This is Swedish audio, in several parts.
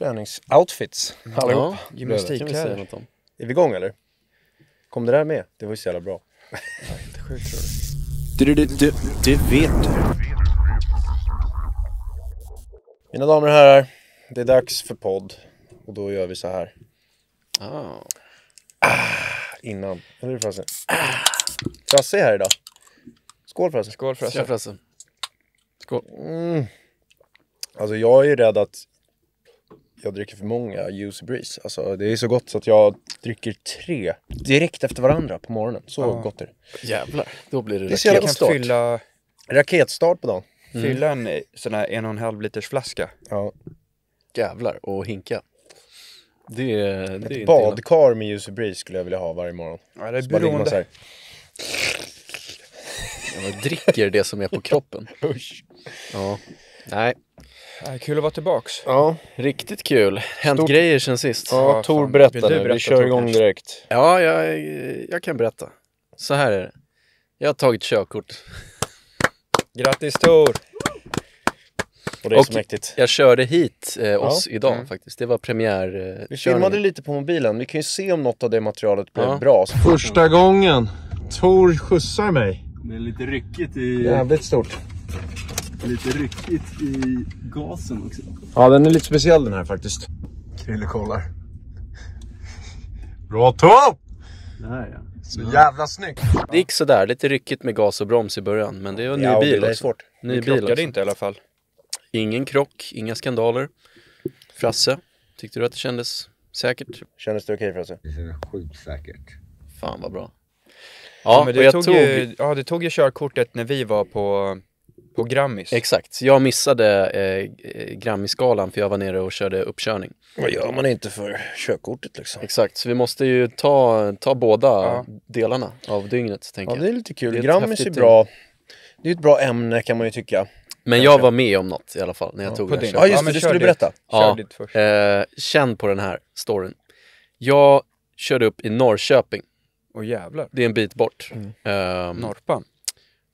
träningsoutfits mm. allihop. Ja, gymnastikkläder. Är vi igång eller? Kom det där med? Det var ju så jävla bra. Inte Du, du, du, du vet du. Mina damer och herrar, det är dags för podd och då gör vi så här. Oh. Ah, innan. Eller hur Frasse? Ah. Frasse är här idag. Skål Frasse. Skål Frasse. Skål. Frasse. Skål. Mm. Alltså jag är ju rädd att jag dricker för många juicy breeze. Alltså, det är så gott så att jag dricker tre direkt efter varandra på morgonen. Så ja. gott är det. Jävlar, då blir det, det raketstart. Fylla... Raketstart på dagen. Mm. Fylla en sån här en och en halv liters flaska. Ja. Jävlar, och hinka. Det, är, det Ett badkar med juicy breeze skulle jag vilja ha varje morgon. Ja, det är beroende. Så här... Jag dricker det som är på kroppen. Usch. Ja. Nej. Kul att vara tillbaks. Ja, riktigt kul. Hänt Stort... grejer sen sist. Ja, Tor berätta nu. Berätta, vi kör igång kanske. direkt. Ja, jag, jag kan berätta. Så här är det. Jag har tagit körkort. Grattis Tor! Och det är och så mäktigt. jag körde hit eh, oss ja, idag mm. faktiskt. Det var premiär. Eh, vi filmade lite på mobilen. Vi kan ju se om något av det materialet blev ja. bra. Första gången Tor skjutsar mig. Det är lite ryckigt i... Jävligt stort lite ryckigt i gasen också. Ja, den är lite speciell den här faktiskt. Krille kollar. Bra topp! Där ja. Så jävla snyggt! Det gick sådär, lite ryckigt med gas och broms i början. Men det var en ny ja, bil det också. svårt. Ny det bil krockade också. inte i alla fall. Ingen krock, inga skandaler. Frasse, tyckte du att det kändes säkert? Kändes det okej okay, Frasse? Det kändes sjukt säkert. Fan vad bra. Ja, ja men det, tog, tog, Ju, ja, det tog ju körkortet när vi var på på Grammis. Exakt, jag missade eh, Grammisgalan för jag var nere och körde uppkörning. Vad gör man inte för körkortet liksom? Exakt, så vi måste ju ta, ta båda ja. delarna av dygnet. Tänker ja, det är lite kul. Är Grammis är bra. Det är ett bra ämne kan man ju tycka. Men jag var med om något i alla fall när jag ja, tog det här Ja just det, du skulle dit. berätta. Ja, eh, känn på den här storyn. Jag körde upp i Norrköping. Åh jävlar. Det är en bit bort. Mm. Eh, Norpan.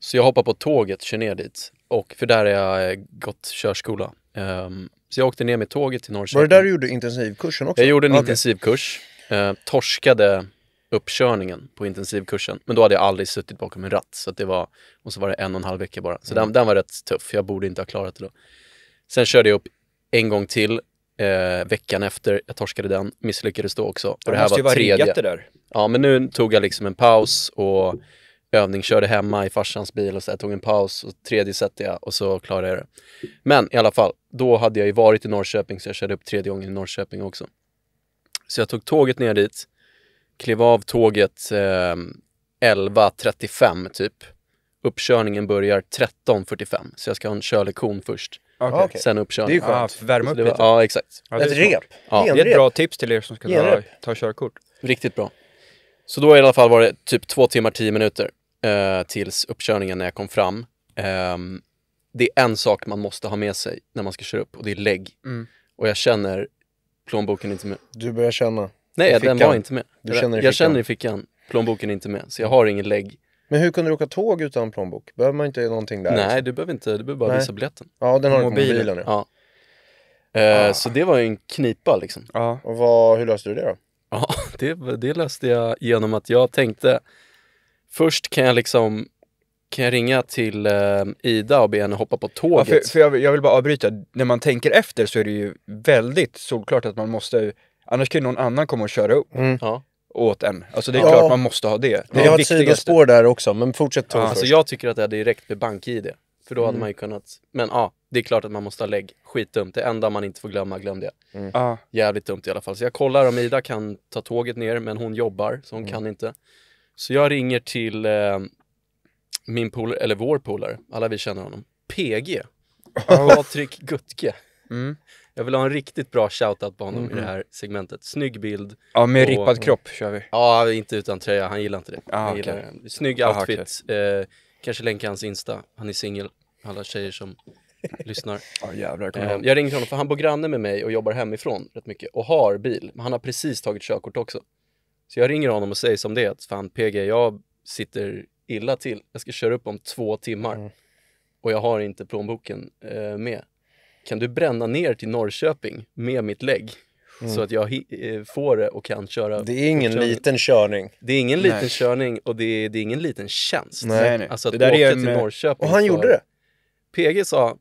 Så jag hoppar på tåget, kör ner dit. Och, för där har jag eh, gått körskola. Um, så jag åkte ner med tåget till Norrköping. Var det där du gjorde intensivkursen också? Jag gjorde en okay. intensivkurs. Uh, torskade uppkörningen på intensivkursen. Men då hade jag aldrig suttit bakom en ratt. Så det var, och så var det en och en halv vecka bara. Så mm. den, den var rätt tuff. Jag borde inte ha klarat det då. Sen körde jag upp en gång till eh, veckan efter. Jag torskade den, misslyckades då också. Och det här var tredje. Det där. Ja, men nu tog jag liksom en paus och övning, körde hemma i farsans bil och så här, tog en paus och tredje sätter jag och så klarade jag det. Men i alla fall, då hade jag ju varit i Norrköping så jag körde upp tredje gången i Norrköping också. Så jag tog tåget ner dit, klev av tåget eh, 11.35 typ. Uppkörningen börjar 13.45 så jag ska ha en körlektion först. Okay. Ah, Sen uppkörningen. Det är ju skönt. Ah, värma upp lite. Ja, exakt. Ja, ett rep. Ja. Det är ett bra tips till er som ska ta, ta körkort. Riktigt bra. Så då i alla fall var det typ två timmar, tio minuter eh, tills uppkörningen när jag kom fram. Eh, det är en sak man måste ha med sig när man ska köra upp och det är lägg. Mm. Och jag känner plånboken är inte med. Du börjar känna? Nej, den var inte med. Du jag, känner jag känner i fickan, plånboken är inte med. Så jag har ingen lägg. Men hur kunde du åka tåg utan plånbok? Behöver man inte någonting där? Nej, liksom? du behöver inte. Du behöver bara Nej. visa biljetten. Ja, den har du på mobilen. Ja. ja. Uh, så det var ju en knipa liksom. Ja. Och vad, hur löste du det då? Ja, det, det löste jag genom att jag tänkte Först kan jag liksom kan jag ringa till eh, Ida och be henne hoppa på tåget? Ja, för, för jag, vill, jag, vill bara avbryta, när man tänker efter så är det ju väldigt solklart att man måste, annars kan ju någon annan komma och köra upp mm. åt en. Alltså det är ja. klart man måste ha det. vi har ett sidospår där också, men fortsätt ta ja, alltså, först. Alltså jag tycker att det är direkt med bank-id. För då hade mm. man ju kunnat, men ja, det är klart att man måste ha lägg. Skitdumt, det enda man inte får glömma, glöm det. Mm. Jävligt dumt i alla fall. Så jag kollar om Ida kan ta tåget ner, men hon jobbar så hon mm. kan inte. Så jag ringer till eh, min polare, eller vår polare, alla vi känner honom. PG. Patrik Gutke. Mm. Jag vill ha en riktigt bra shoutout på honom mm. i det här segmentet. Snygg bild. Ja, med och, rippad kropp kör vi. Ja, inte utan tröja. Han gillar inte det. Ah, han gillar det. Snygg outfit. Ah, okay. eh, kanske länka hans Insta. Han är singel. Alla tjejer som lyssnar. Ah, jävlar, jag, eh, jag ringer honom för han bor granne med mig och jobbar hemifrån rätt mycket och har bil. Men han har precis tagit körkort också. Så jag ringer honom och säger som det är, att fan PG, jag sitter illa till. Jag ska köra upp om två timmar mm. och jag har inte plånboken eh, med. Kan du bränna ner till Norrköping med mitt lägg? Mm. Så att jag eh, får det och kan köra. Det är ingen liten körning. Det är ingen nej. liten körning och det är, det är, ingen liten tjänst. Nej, nej. Alltså att det åka till Norrköping. Och han för... gjorde det? PG sa, uh,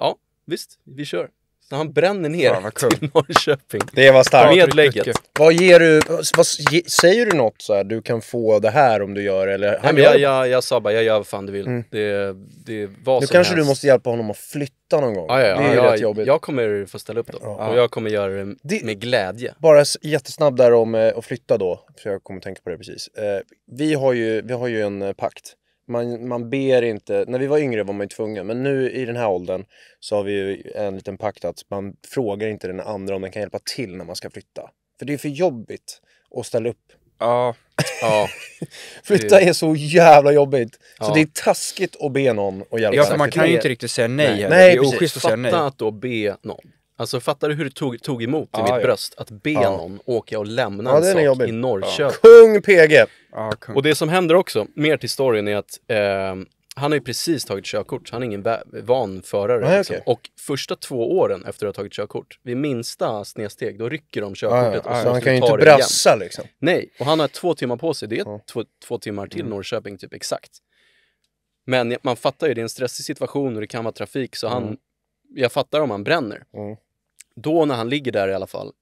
ja visst, vi kör när han bränner ner Fan, till Norrköping. Det var starkt. Med lägget. Vad ger du, vad, säger du något så här, du kan få det här om du gör eller? Nej, men jag, jag, jag sa bara, jag gör vad fan du vill. Mm. Det, det, vad nu kanske helst. du måste hjälpa honom att flytta någon gång. Ah, ja, ja, det är ja, rätt jobbigt. Jag kommer få ställa upp då. Ah, och jag kommer göra det, det med glädje. Bara jättesnabb där om eh, att flytta då, för jag kommer tänka på det precis. Eh, vi, har ju, vi har ju en eh, pakt man, man ber inte, när vi var yngre var man ju tvungen, men nu i den här åldern så har vi ju en liten pakt att man frågar inte den andra om den kan hjälpa till när man ska flytta. För det är för jobbigt att ställa upp. Ja. ja. Flytta är så jävla jobbigt. Ja. Så det är taskigt att be någon att hjälpa. Ja, för man kan ju inte riktigt säga nej. nej, nej det är precis. att säga nej. Fatta att då be någon. Alltså fattar du hur det tog, tog emot i ah, mitt bröst att be någon åka och lämna en sak jobbig. i Norrköping? Kung PG! Kung. Och det som händer också, mer till storyn, är att eh, han har ju precis tagit körkort, han är ingen van förare. Nej, liksom. okay. Och första två åren efter att ha tagit körkort, vid minsta snedsteg, då rycker de körkortet. Ah, och så han kan ju inte brassa igen. liksom. Nej, och han har två timmar på sig. Det är ah. två, två, timmar till mm. Norrköping, typ exakt. Men man fattar ju, det är en stressig situation och det kan vara trafik, så han, mm. jag fattar om han bränner. Mm då när han ligger där i alla fall,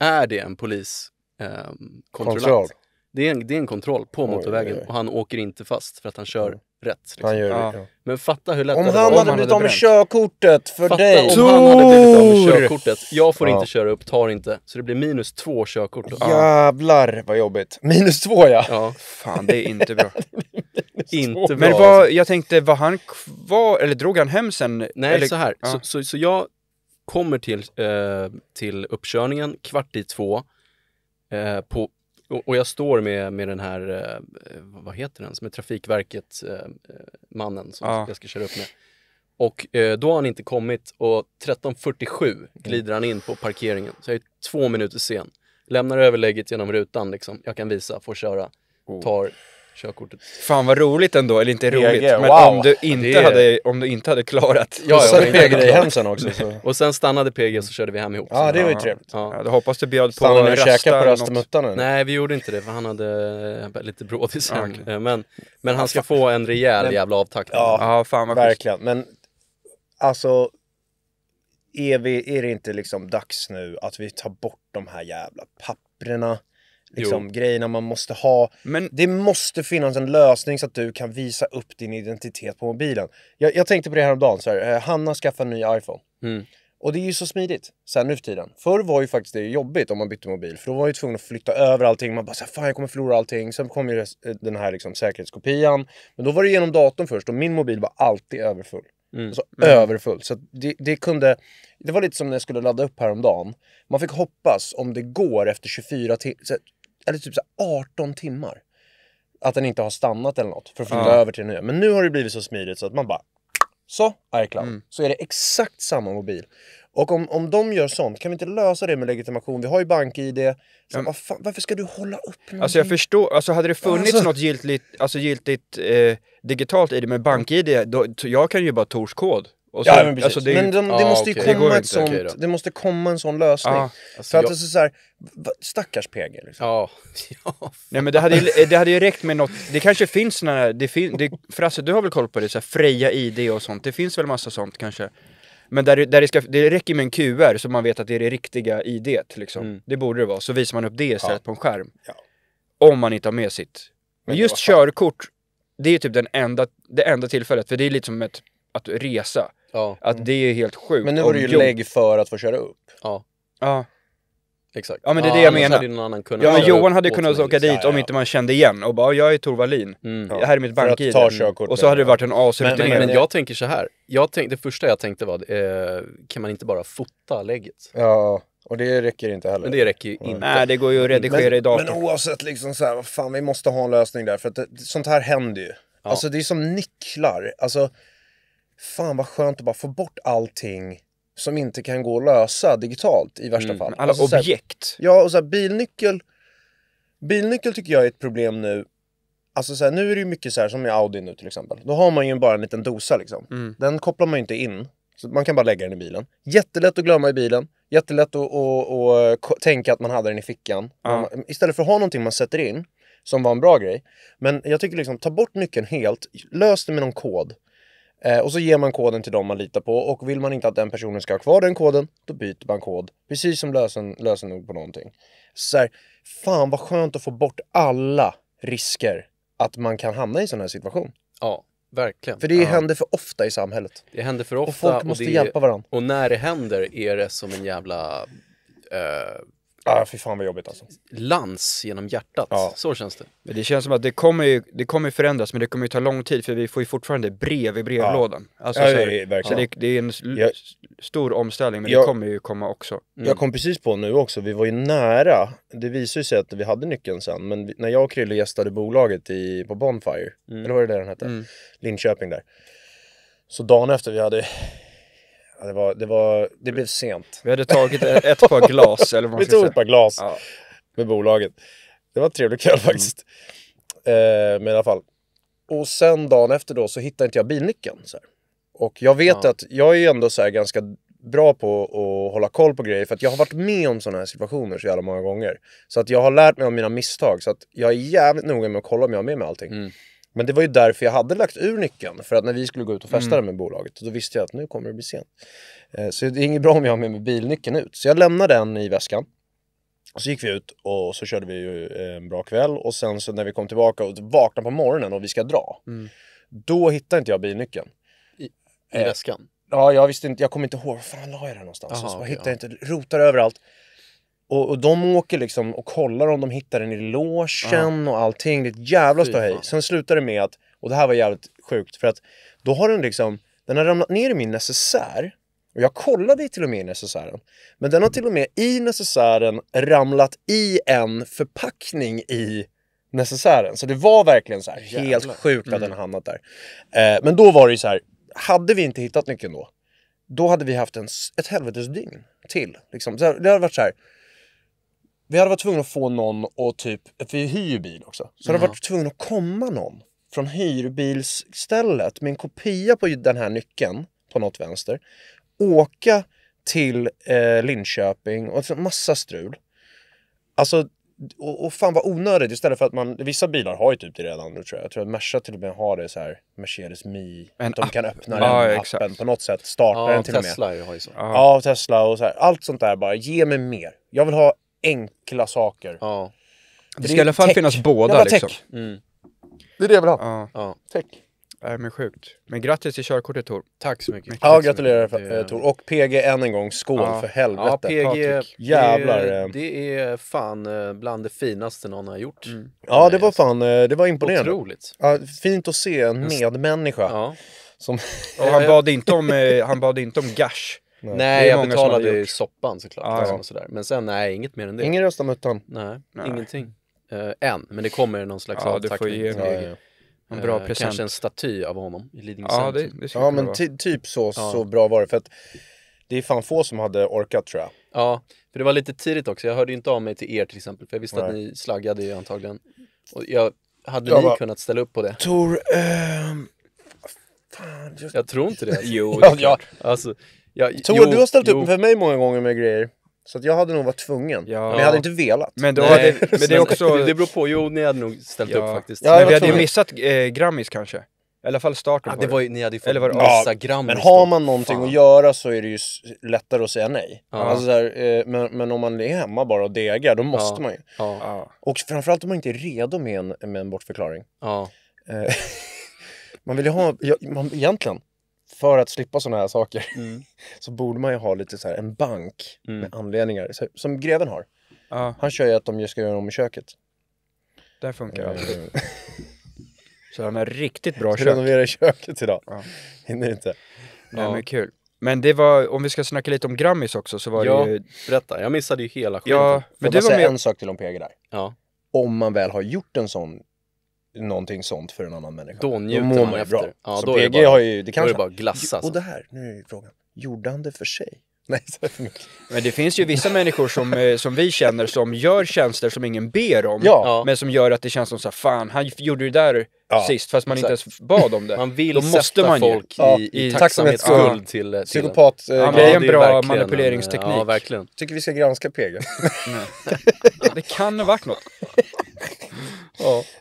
är det en poliskontrollant. Ehm, eh, det, är en, det är en kontroll på motorvägen oj, oj, och han åker inte fast för att han kör mm. rätt. Liksom. Han gör det, ja. Men fatta hur lätt om det han hade blivit av med körkortet för fatta dig. om Tor! han hade blivit av med körkortet. Jag får ja. inte köra upp, tar inte. Så det blir minus två körkort. Då. Jävlar vad jobbigt. Minus två ja. ja. Fan det är inte bra. inte bra. Men vad, alltså. jag tänkte, var han kvar, eller drog han hem sen? Nej eller? så här, så, så, så jag kommer till, eh, till uppkörningen kvart i två eh, på, och, och jag står med, med den här, eh, vad heter den, som är Trafikverket-mannen eh, som ja. jag ska köra upp med. Och eh, då har han inte kommit och 13.47 glider han in på parkeringen. Så jag är två minuter sen. Lämnar överlägget genom rutan liksom. Jag kan visa, får köra. Oh. Tar körkortet. Fan vad roligt ändå, eller inte roligt, PG, men om, du inte det... hade, om du inte hade klarat... Ja, ja. hade PG dig hem sen också. Så. Och sen stannade PG så körde vi hem ihop. Ja, ah, det var ju trevligt. Ja. Ja, då hoppas du bjöd på Stannade ni och käkade på rastmuttarna? Nej, vi gjorde inte det för han hade eh, lite brådis hem. okay. Eh, men, men han ska få en rejäl men, jävla avtackning. Ja, ja fan vad verkligen. Men alltså, är, vi, är det inte liksom dags nu att vi tar bort de här jävla papprena? liksom, grejerna man måste ha. Men... Det måste finnas en lösning så att du kan visa upp din identitet på mobilen. Jag, jag tänkte på det här om dagen, så här, eh, Hanna skaffade en ny iPhone. Mm. Och det är ju så smidigt så nu för tiden. Förr var ju faktiskt det jobbigt om man bytte mobil för då var man ju tvungen att flytta över allting. Man bara så fan jag kommer förlora allting. Sen kom ju eh, den här liksom, säkerhetskopian. Men då var det genom datorn först och min mobil var alltid överfull. Mm. Alltså mm. överfull. Så det, det, kunde, det var lite som när jag skulle ladda upp häromdagen. Man fick hoppas om det går efter 24 timmar eller typ så 18 timmar. Att den inte har stannat eller något för att flytta ja. över till den nya. Men nu har det blivit så smidigt så att man bara så, iCloud. Mm. Så är det exakt samma mobil. Och om, om de gör sånt, kan vi inte lösa det med legitimation? Vi har ju bank-id. Så mm. fan, varför ska du hålla upp någonting? Alltså jag förstår, alltså hade det funnits alltså... något giltigt, alltså giltigt eh, digitalt i det med bank-id, då, jag kan ju bara Tors kod. Så, ja men precis. Alltså det, men de, det ah, måste okay. ju komma det ett sånt, okay det måste komma en sån lösning. Ah, alltså För att jag... alltså så här, stackars PG liksom. Ah. Ja. Nej men det hade, ju, det hade ju räckt med något, det kanske finns såna här, det fin, det, Frasse du har väl koll på det, så här, Freja ID och sånt, det finns väl massa sånt kanske? Men där, där det, ska, det räcker med en QR så man vet att det är det riktiga IDet liksom. Mm. Det borde det vara, så visar man upp det istället ja. på en skärm. Ja. Om man inte har med sitt. Men just körkort, det är typ den enda, det enda tillfället, för det är lite som ett, att resa Ja. Att det är helt sjukt. Men nu var det ju Om- lägg för att få köra upp. Ja, Ja. exakt. Ja, men det är det jag menar. någon annan Ja, men Johan hade åt kunnat åka dit Ja, om inte man kände igen och bara jag är Tor Wallin. Mm. Här är mitt bank-id. Och så hade det varit en Men, men, men asrutinerad. jag tänker så här. Jag tänk, det första jag tänkte var, eh, kan man inte bara fota lägget? Ja, och det räcker inte heller. Men det räcker ju inte. Nej, det går ju att redigera i datorn Men oavsett, liksom så här, vad fan, vi måste ha en lösning där. För att det, sånt här händer ju. Alltså det är som nycklar. Alltså fan vad skönt att bara få bort allting som inte kan gå att lösa digitalt i värsta mm, fall. Alla alltså, objekt. Såhär, ja, och så bilnyckel. Bilnyckel tycker jag är ett problem nu. Alltså så nu är det ju mycket så som i Audi nu till exempel. Då har man ju bara en liten dosa liksom. Mm. Den kopplar man ju inte in. Så man kan bara lägga den i bilen. Jättelätt att glömma i bilen. Jättelätt att och, och, tänka att man hade den i fickan. Ja. istället för att ha någonting man sätter in, som var en bra grej. Men jag tycker liksom, ta bort nyckeln helt, lös det med någon kod. Eh, och så ger man koden till dem man litar på och vill man inte att den personen ska ha kvar den koden, då byter man kod. Precis som lösen, lösenord på någonting. Så här, fan vad skönt att få bort alla risker att man kan hamna i en sån här situation. Ja, verkligen. För det ja. händer för ofta i samhället. Det händer för ofta. Och folk måste och det, hjälpa varandra. Och när det händer är det som en jävla eh, Ja, ah, fy fan vad jobbigt alltså. Lans genom hjärtat, ja. så känns det. Men det känns som att det kommer, ju, det kommer ju förändras, men det kommer ju ta lång tid för vi får ju fortfarande brev i brevlådan. Ja. Alltså, ja, så, det, det, så det, det, är en jag, stor omställning, men jag, det kommer ju komma också. Mm. Jag kom precis på nu också, vi var ju nära, det visade sig att vi hade nyckeln sen, men vi, när jag och Krille gästade bolaget i, på Bonfire, mm. eller vad var det där den hette? Mm. Linköping där. Så dagen efter vi hade det, var, det, var, det blev sent. Vi hade tagit ett, par glas. Eller vad man vi tog säga. ett par glas ja. med bolaget. Det var en trevlig kväll mm. faktiskt. Mm. Eh, men i alla fall. Och sen dagen efter då så hittade inte jag bilnyckeln. Så här. Och jag vet ja. att jag är ju ändå så ganska bra på att hålla koll på grejer för att jag har varit med om sådana här situationer så jävla många gånger. Så att jag har lärt mig av mina misstag så att jag är jävligt noga med att kolla om jag har med mig allting. Mm. Men det var ju därför jag hade lagt ur nyckeln. För att när vi skulle gå ut och festa mm. med bolaget, då visste jag att nu kommer det bli sent. Eh, så det är inget bra om jag har med mig bilnyckeln ut. Så jag lämnade den i väskan. Och så gick vi ut och så körde vi eh, en bra kväll och sen så när vi kom tillbaka och vaknade på morgonen och vi ska dra. Mm. Då hittade inte jag bilnyckeln. I, i eh, väskan? Ja, jag visste inte, jag kommer inte ihåg, var fan la jag den någonstans? Aha, så okay, hittade ja. inte, rotar överallt. Och, och, de åker liksom och kollar om de hittar den i låsen och allting. Det är ett jävla ståhej. Sen slutar det med att, och det här var jävligt sjukt, för att då har den liksom, den har ramlat ner i min necessär. Och jag kollade till och med i necessären. Men den har till och med i necessären ramlat i en förpackning i necessären. Så det var verkligen så här, helt sjukt att mm. den hamnat där. Eh, men då var det ju så här, hade vi inte hittat nyckeln då, då hade vi haft en, ett helvetes dygn till. Liksom. Det hade varit så här, vi hade varit tvungna att få någon och typ, för vi hyr ju bil också, så mm. hade varit tvungna att komma någon från hyrbilsstället med en kopia på den här nyckeln på något vänster. Åka till eh, Linköping och massa strul. Alltså, och, och fan vad onödigt istället för att man, vissa bilar har ju typ det redan nu tror jag. Jag tror att Merca till och med har det så här, Mercedes Mi. En de kan öppna den ja, appen på något sätt, starta ja, den till Tesla och med. Ja, Tesla Har ju så. Ja, Tesla och så här. Allt sånt där bara, ge mig mer. Jag vill ha enkla saker. Ja. Det, det ska i alla fall tech. finnas båda. liksom. tech. Mm. Det är det jag vill ha. Ja. ja. Tech. Nej men sjukt. Men grattis till körkortet Tor. Tack så mycket. mycket ja, gratulerar eh, Tor. Och PG än en gång, skål ja. för helvete. Ja, PG, Patrik. Jävlar. Det, eh. det är fan eh, bland det finaste någon har gjort. Mm. Ja, det var fan, eh, det var imponerande. Otroligt. Ja, fint att se en medmänniska. Ja. Som... han, bad inte om, han bad inte om gash. Nej, nej jag betalade ju soppan såklart. Ah, alltså, ja. Liksom, sådär. Men sen nej, inget mer än det. Ingen röstamuttan? Nej, nej, ingenting. Uh, än, men det kommer någon slags ja, avtackning. Du får ge en bra eh, present. Kanske en staty av honom i Lidingö Ja, det, det ja men ty typ så, ja. så bra var det. För att det är fan få som hade orkat tror jag. Ja, för det var lite tidigt också. Jag hörde inte av mig till er till exempel, för jag visste Nej. att ni slaggade ju antagligen. Och jag, hade jag ni bara, kunnat ställa upp på det? Tor, eh, fan, jag... jag tror inte det. jo, det ja, alltså, jag, Tor, du har ställt jo. upp för mig många gånger med grejer. Så att jag hade nog varit tvungen. Ja. Men jag hade inte velat. Men, då hade, men det, är också... det beror på. Jo, ni hade nog ställt ja. upp faktiskt. Ja, men vi hade ju missat eh, Grammis kanske. I alla fall starten ah, det. Var ju, ni hade ju Eller var det massa ja, Grammis. Men har man någonting Fan. att göra så är det ju lättare att säga nej. Ja. Alltså där, eh, men, men, om man är hemma bara och degar, då måste ja. man ju. Ja. Och framförallt om man inte är redo med en, med en bortförklaring. Eh, man vill ju ha... Ja, man, egentligen för att slippa sådana här saker mm. så borde man ju ha lite så här en bank mm. med anledningar. Så, som greven har. Ah. Han kör ju att de ska göra om i köket. Där funkar mm. så han har riktigt bra kök. renovera köket idag. Ah. Hinner inte. Nej ja. men kul. Men det var, om vi ska snacka lite om Grammis också så var ja, det ju... berätta. Jag missade ju hela skiten. Ja, men Får du var säga med... en sak till om PG där? Ja. Om man väl har gjort en sån någonting sånt för en annan människa. Då njuter då man, man efter. Bra. Ja, så då PG bara, har ju, det kanske... Då är det bara glass alltså. Och det här, nu är frågan, gjorde han det för sig? Nej, så är det för mycket. Men det finns ju vissa människor som, eh, som vi känner som gör tjänster som ingen ber om, ja. men som gör att det känns som så här, fan, han gjorde det där ja. sist fast man Exakt. inte ens bad om det. Man vill Då måste man folk ju. i, i, i tacksamhetsskuld till, till Psykopat, eh, ja, det är en bra är manipuleringsteknik. Ja, verkligen. Tycker vi ska granska PG. det kan ha varit något.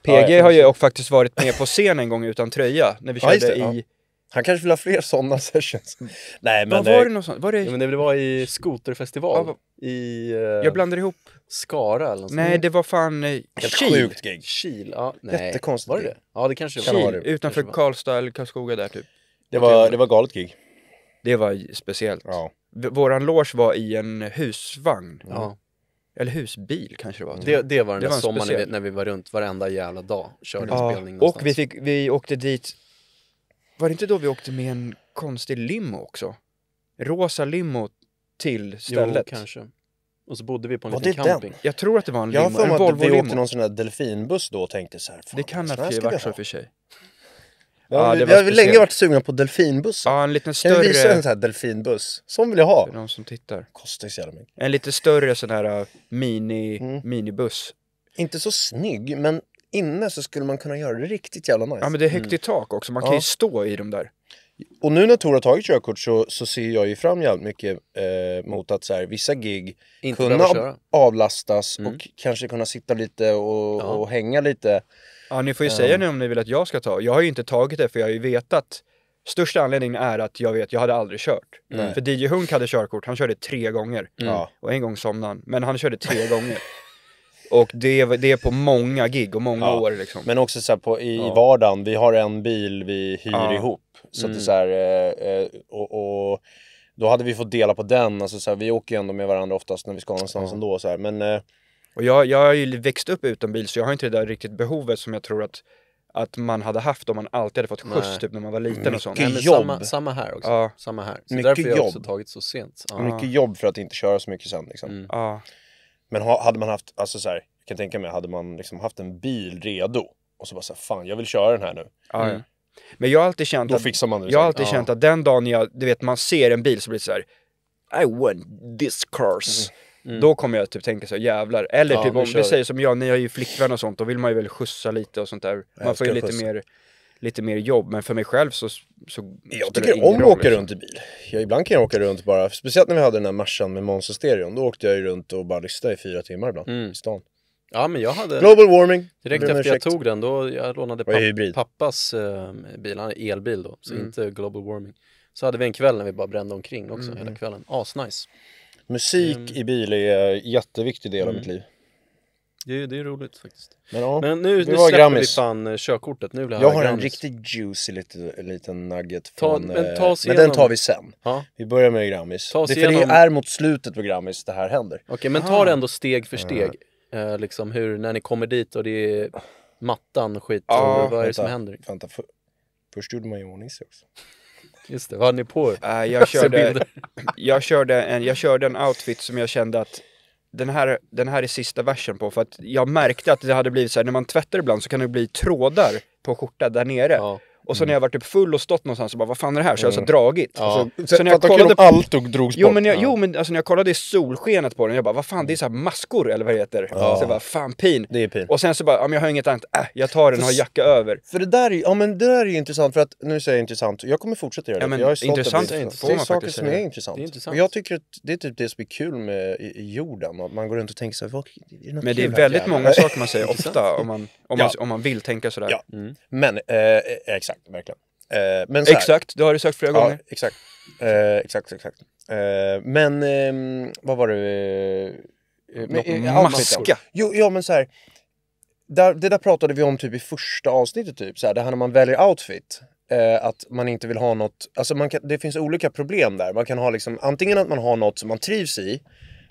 PG har ju faktiskt varit med på scen en gång utan tröja när vi körde i han kanske vill ha fler sådana sessions. Mm. Nej, men, var, var eh, det någonstans? Var det... Ja, men det var i skoterfestival ja, i... Eh... Jag blandar ihop. Skara eller något Nej, det var fan eh, Helt Kil. sjukt gig. Kil, ja. Nej. Jättekonstigt. Var det det? Ja, det kanske Kil, var det. utanför kanske Karlstad eller Karlskoga där typ. Det var, det var galet gig. Det var speciellt. Ja. Våran loge var i en husvagn. Ja. Eller husbil kanske det var. Typ. Det, det var den det där sommaren när vi var runt varenda jävla dag. Körde ja. en spelning någonstans. Och vi, fick, vi åkte dit var det inte då vi åkte med en konstig limo också? Rosa limo till stället. Jo, kanske. Och så bodde vi på en var liten camping. Den? Jag tror att det var en limo. Jag har för mig att vi åkte någon sån där delfinbuss då och tänkte så här. Det kan ha varit så för sig. Ja, ja, vi, vi har länge varit sugna på delfinbuss. Ja, en liten större... Kan vi visa en sån här delfinbuss? Sån vill jag ha. För någon som tittar. Kostar så jävla mycket. En lite större sån här äh, mini, mm. minibuss. Inte så snygg, men inne så skulle man kunna göra det riktigt jävla nice. Ja men det är högt mm. i tak också, man kan ju stå i dem där. Och nu när Tor har tagit körkort så, så ser jag ju fram jävligt mycket eh, mot att så här, vissa gig Inte kunna avlastas mm. och kanske kunna sitta lite och, ja. och hänga lite. Ja, ni får ju um. säga ehm. nu om ni vill att jag ska ta. Jag har ju inte tagit det för jag har ju vetat. Största anledningen är att jag vet, jag hade aldrig kört. Mm. För DJ Hunk hade körkort, han körde tre gånger. Mm. Och en gång somnade han, men han körde tre gånger. Och det, det är på många gig och många ja. år liksom. Men också så på, i, ja. vardagen, vi har en bil vi hyr ja. ihop. Så mm. att det mm. är eh, eh, och, och, då hade vi fått dela på den, alltså så här, vi åker ju ändå med varandra oftast när vi ska någonstans ja. ändå. Så här. Men, eh, och jag, jag har ju växt upp utan bil så jag har inte det där riktigt behovet som jag tror att att man hade haft om man alltid hade fått skjuts typ när man var liten Mycket och sånt. Mycket jobb! Samma, samma, här också. Ja. Samma här. Så Mycket därför har jag också jobb. tagit så sent. Ja. Mycket jobb för att inte köra så mycket sen liksom. Mm. Ja. Men hade man haft, alltså så här, jag kan tänka mig, hade man liksom haft en bil redo och så bara såhär fan jag vill köra den här nu. Mm. Mm. Men jag har alltid känt, Då att, fixar man det, jag har alltid ja. känt att den dagen jag, du vet man ser en bil så blir det så här, I want this cars. Mm. Mm. Då kommer jag typ tänka så jävlar. Eller ja, typ om vi säger som jag, ni har ju flickvän och sånt, då vill man ju väl skjutsa lite och sånt där. Man får ju lite skjutsa. mer lite mer jobb. Men för mig själv så... så jag tycker om att åka liksom. runt i bil. Jag, ibland kan jag åka runt bara, speciellt när vi hade den här Mercan med Monster-stereon Då åkte jag ju runt och bara lyssnade i fyra timmar ibland mm. i stan. Ja men jag hade Global warming Direkt efter jag tog den då, jag lånade papp, pappas eh, bil, han är elbil då, så mm. inte global warming Så hade vi en kväll när vi bara brände omkring också mm. hela kvällen, asnice Musik mm. i bil är en jätteviktig del av mitt mm. liv det, det är roligt faktiskt. Men, ja, Men nu, nu släpper grammis. vi fan eh, körkortet. Nu vill jag jag har en riktigt juicy liten, liten nugget från... men, eh, ta oss men den tar vi sen. Ha? Vi börjar med Grammis. Det, för det är mot slutet på Grammis det här händer. Okej, okay, men ta det ändå ah. steg för steg. Uh, liksom hur, när ni kommer dit och det är mattan och skit. Ah, vad är det som händer? Vänta, för, först gjorde man ju ordning sig också. Just det, vad hade ni på er? Uh, jag, körde, jag, körde en, jag körde en outfit som jag kände att den här, den här är sista versen på för att jag märkte att det hade blivit så här, när man tvättar ibland så kan det bli trådar på skjortan där nere. Ja. Och så när mm. jag varit typ full och stått någonstans och bara vad fan är det här? Så jag har så mm. dragit. Ja. Alltså, så, så när jag kollade allt och drogs jo, bort. Men jag, ja. Jo men alltså, när jag kollade i solskenet på den, jag bara vad fan det är så här maskor eller vad det heter. Ja. Så jag bara fan pin. Det är pin. Och sen så bara, ja, jag har inget annat, äh, jag tar den och har jacka över. För det där, ja men det där är ju intressant för att, nu säger jag intressant, jag kommer fortsätta göra det. Ja, men, jag är stolt intressant över det. Får det är saker som är intressant. Det är intressant. Och jag tycker att det är typ det som är kul med jorden. Man, går runt och tänker så här, vad, är det något Men det är väldigt många saker man säger ofta om man vill tänka sådär. Ja. Mm. Men, eh, eh, exakt verkligen. Eh, men exakt, du har du sökt flera ja, gånger. Exakt, eh, exakt, exakt. Eh, men ehm, vad var det? Men, maska? Jo, ja men så här. Där, det där pratade vi om typ i första avsnittet, typ, så här, det här när man väljer outfit. att man inte vill ha något, alltså man kan, det finns olika problem där. Man kan ha liksom, antingen att man har något som man trivs i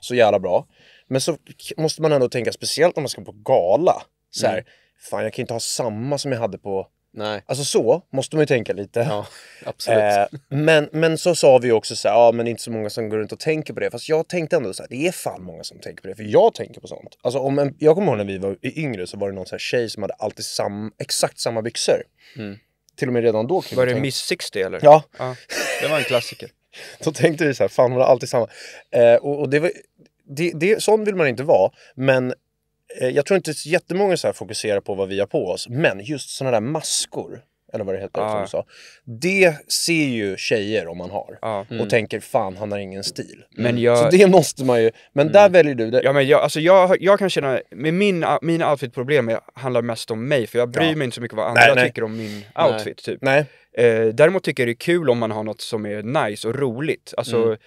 så jävla bra. Men så måste man ändå tänka, speciellt när man ska på gala. Så här, mm. Fan, jag kan inte ha samma som jag hade på Nej. Alltså så måste man ju tänka lite. Ja, absolut. Eh, men, men så sa vi också så här, ja men det är inte så många som går runt och tänker på det. Fast jag tänkte ändå så här, det är fan många som tänker på det. För jag tänker på sånt. Alltså om en, jag kommer ihåg när vi var yngre så var det någon så här tjej som hade alltid sam, exakt samma byxor. Mm. Till och med redan då. Var det Miss 60 eller? Ja. ja. Det var en klassiker. då tänkte vi så här, fan hon har alltid samma. Eh, och, och det var, det, det, sån vill man inte vara. Men Eh, jag tror inte jättemånga så här fokuserar på vad vi har på oss, men just såna där maskor eller vad det heter ah. som du sa. Det ser ju tjejer om man har ah. mm. och tänker fan han har ingen stil. Men mm. jag... Så det måste man ju, men mm. där väljer du det. Ja men jag, alltså jag, jag kan känna, med min, mina outfitproblem handlar mest om mig för jag bryr ja. mig inte så mycket vad andra nej, nej. tycker om min outfit nej. typ. Nej. Eh, däremot tycker jag det är kul om man har något som är nice och roligt. Alltså, mm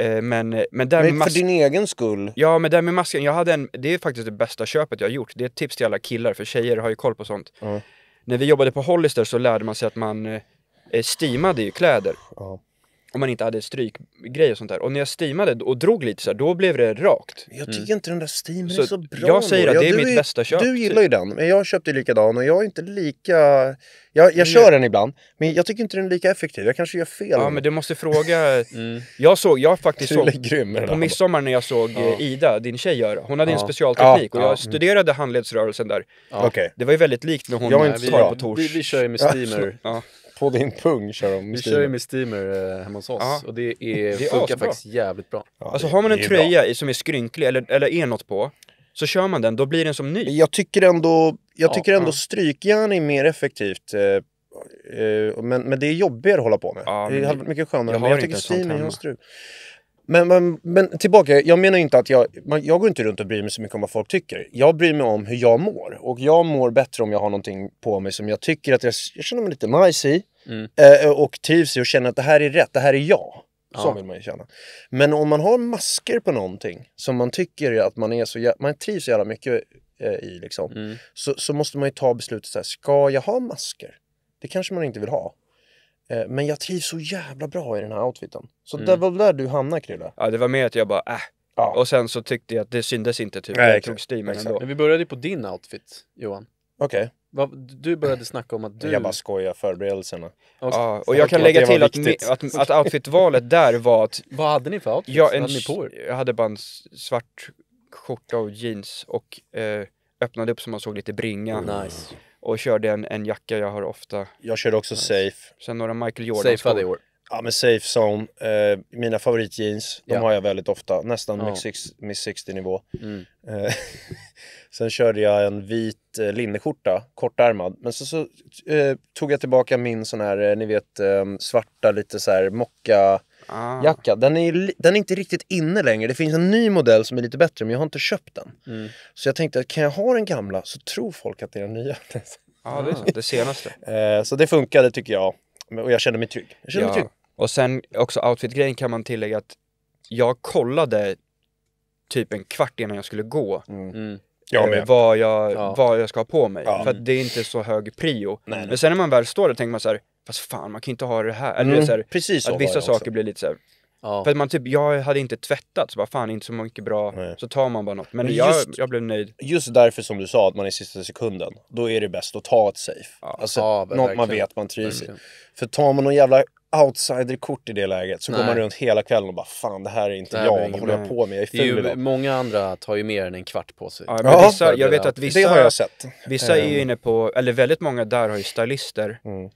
Eh, men, men, där men för din egen skull? Ja, men där med masken. Jag hade en, det är faktiskt det bästa köpet jag har gjort. Det är ett tips till alla killar, för tjejer har ju koll på sånt. Mm. När vi jobbade på Hollister så lärde man sig att man eh, steamade ju kläder. Mm om man inte hade strykgrej och sånt där. Och när jag steamade och drog lite så här, då blev det rakt. Jag tycker mm. inte den där steamen så är så bra. Jag säger att det är mitt är, bästa köp. Du gillar ju den, men jag köpte likadan och jag är inte lika... Jag, jag mm. kör den ibland, men jag tycker inte den är lika effektiv. Jag kanske gör fel. Ja, men du måste fråga... mm. Jag såg, jag faktiskt såg... Grym, på midsommar när jag såg ja. Eh, Ida, din tjej, göra. Hon hade ja. en specialteknik och jag studerade handledsrörelsen där. Okay. Det var ju väldigt likt när hon jag var inte på tors. Vi, vi kör ju med steamer. På din pung kör de Vi kör ju med steamer eh, hemma hos oss Ja. och det, är, Det är funkar faktiskt jävligt bra. Ja, Alltså det- har man en det bra. tröja som är skrynklig eller, eller är något på, så kör man den, då blir den som ny. Jag tycker ändå, jag Ja, tycker ändå ja. strykjärn är mer effektivt. eh, eh, Men, men det är jobbigare att hålla på med. Ja, det hade varit mycket skönare. Jag men jag tycker ett steam är ju en strul. Men, men, men, tillbaka, jag menar inte att jag, jag går inte runt och bryr mig så mycket om vad folk tycker. Jag bryr mig om hur jag mår och jag mår bättre om jag har någonting på mig som jag tycker att jag, jag känner mig lite nice i mm. Eh, eh, och trivs i och känner att det här är rätt, det här är jag. Så ja. vill man ju känna. Men om man har masker på någonting som man tycker att man är så man trivs så jävla mycket eh, i liksom, mm. så, så måste man ju ta beslutet såhär, ska jag ha masker? Det kanske man inte vill ha. Eh, men jag trivs så jävla bra i den här outfiten. Så mm. det var där du hamnade Krille. Ja, det var mer att jag bara äh. Ja. Och sen så tyckte jag att det syndes inte typ. Nej, jag tog stimen ändå. Men vi började ju på din outfit, Johan. Okej. Okay. Du började snacka om att du... Jag bara skojar, förberedelserna. Och, ja, och jag kan lägga till att, ni, att, att outfitvalet där var att... Vad hade ni för outfit? Jag, en, hade ni på er? jag hade bara en svart skjorta och jeans och eh, öppnade upp så man såg lite bringa. Nice och körde en, en jacka jag har ofta. Jag körde också safe. Sen några Michael Jordan Safeade i år. Ja men safe zone, eh, mina favoritjeans, de Ja. har jag väldigt ofta, nästan Ja. Miss Miss 60 nivå. Mm. Eh, sen körde jag en vit eh, linneskjorta, kortärmad. Men så, så eh, tog jag tillbaka min sån här, eh, ni vet eh, svarta lite så här mocka ah. jacka. Den är, den är inte riktigt inne längre. Det finns en ny modell som är lite bättre men jag har inte köpt den. Mm. Så jag tänkte kan jag ha den gamla så tror folk att det är den nya. Ja, ah, det, är så, ah. det senaste. Eh, så det funkade tycker jag. Och jag kände mig trygg. Jag kände ja. mig trygg. Och sen också outfit-grejen kan man tillägga att jag kollade typ en kvart innan jag skulle gå. Mm. Mm. Eh, jag eh, vad, jag, ja. vad jag ska ha på mig. Ja. För att det är inte så hög prio. Nej, nej. Men sen när man väl står där tänker man så här, fast fan man kan ju inte ha det här. Eller mm. så här, Precis så att vissa saker blir lite så här, Ja. För att man typ, jag hade inte tvättat, så bara fan inte så mycket bra, Nej. så tar man bara något. Men, Men just, jag, blev nöjd. Just därför som du sa, att man är i sista sekunden, då är det bäst att ta ett safe. Ja. Alltså ja, något verkligen. man vet man trivs i. För tar man någon jävla outsiderkort i det läget så Nej. går man runt hela kvällen och bara fan det här är inte Nej, jag, vad håller jag på med, jag är ful är ju, Många andra tar ju mer än en kvart på sig. Ja, vissa, jag vet att vissa, det har jag sett. vissa är ju ehm. inne på, eller väldigt många där har ju stylister. Mm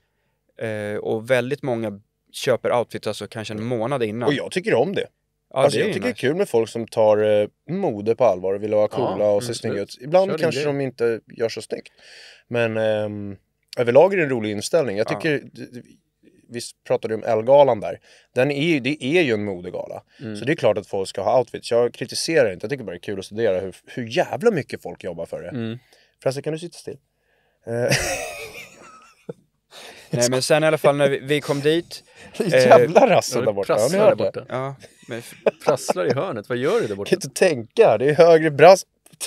Eh, och väldigt många köper outfits alltså kanske en månad innan. Och jag tycker om det. Ja, alltså, det jag tycker nice. det är kul med folk som tar eh, mode på allvar och vill vara coola ja, och se mm. snygga ut. Ibland Kör kanske de inte gör så snyggt. Men ehm, överlag är det en rolig inställning. Jag tycker, ja. vi pratade ju om Elgalan där. Den är ju, det är ju en modegala. Mm. Så det är klart att folk ska ha outfits. Jag kritiserar inte, jag tycker bara det är kul att studera hur, hur jävla mycket folk jobbar för det. Mm. Förresten, kan du sitta still? Eh, Nej men sen i alla fall när vi, vi kom dit. Det är eh, Jävla rassel där borta. Prasslar ja, där borta. Ja, men prasslar i hörnet. Vad gör du där borta? Jag kan inte tänka. Det är högre brass...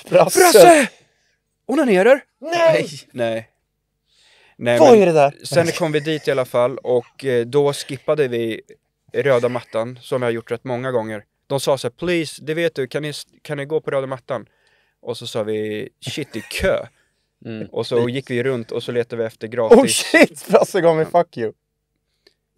Prassel! Brasse! Onanerar? Nej! Nej. Nej Vad är det där? Sen kom vi dit i alla fall och eh, då skippade vi röda mattan som vi har gjort rätt många gånger. De sa så här, please, det vet du, kan ni, kan ni gå på röda mattan? Och så sa vi, shit det är kö. Mm. Och så gick vi runt och så letade vi efter oh, gratis... Oh shit! Frasse gav mig fuck you!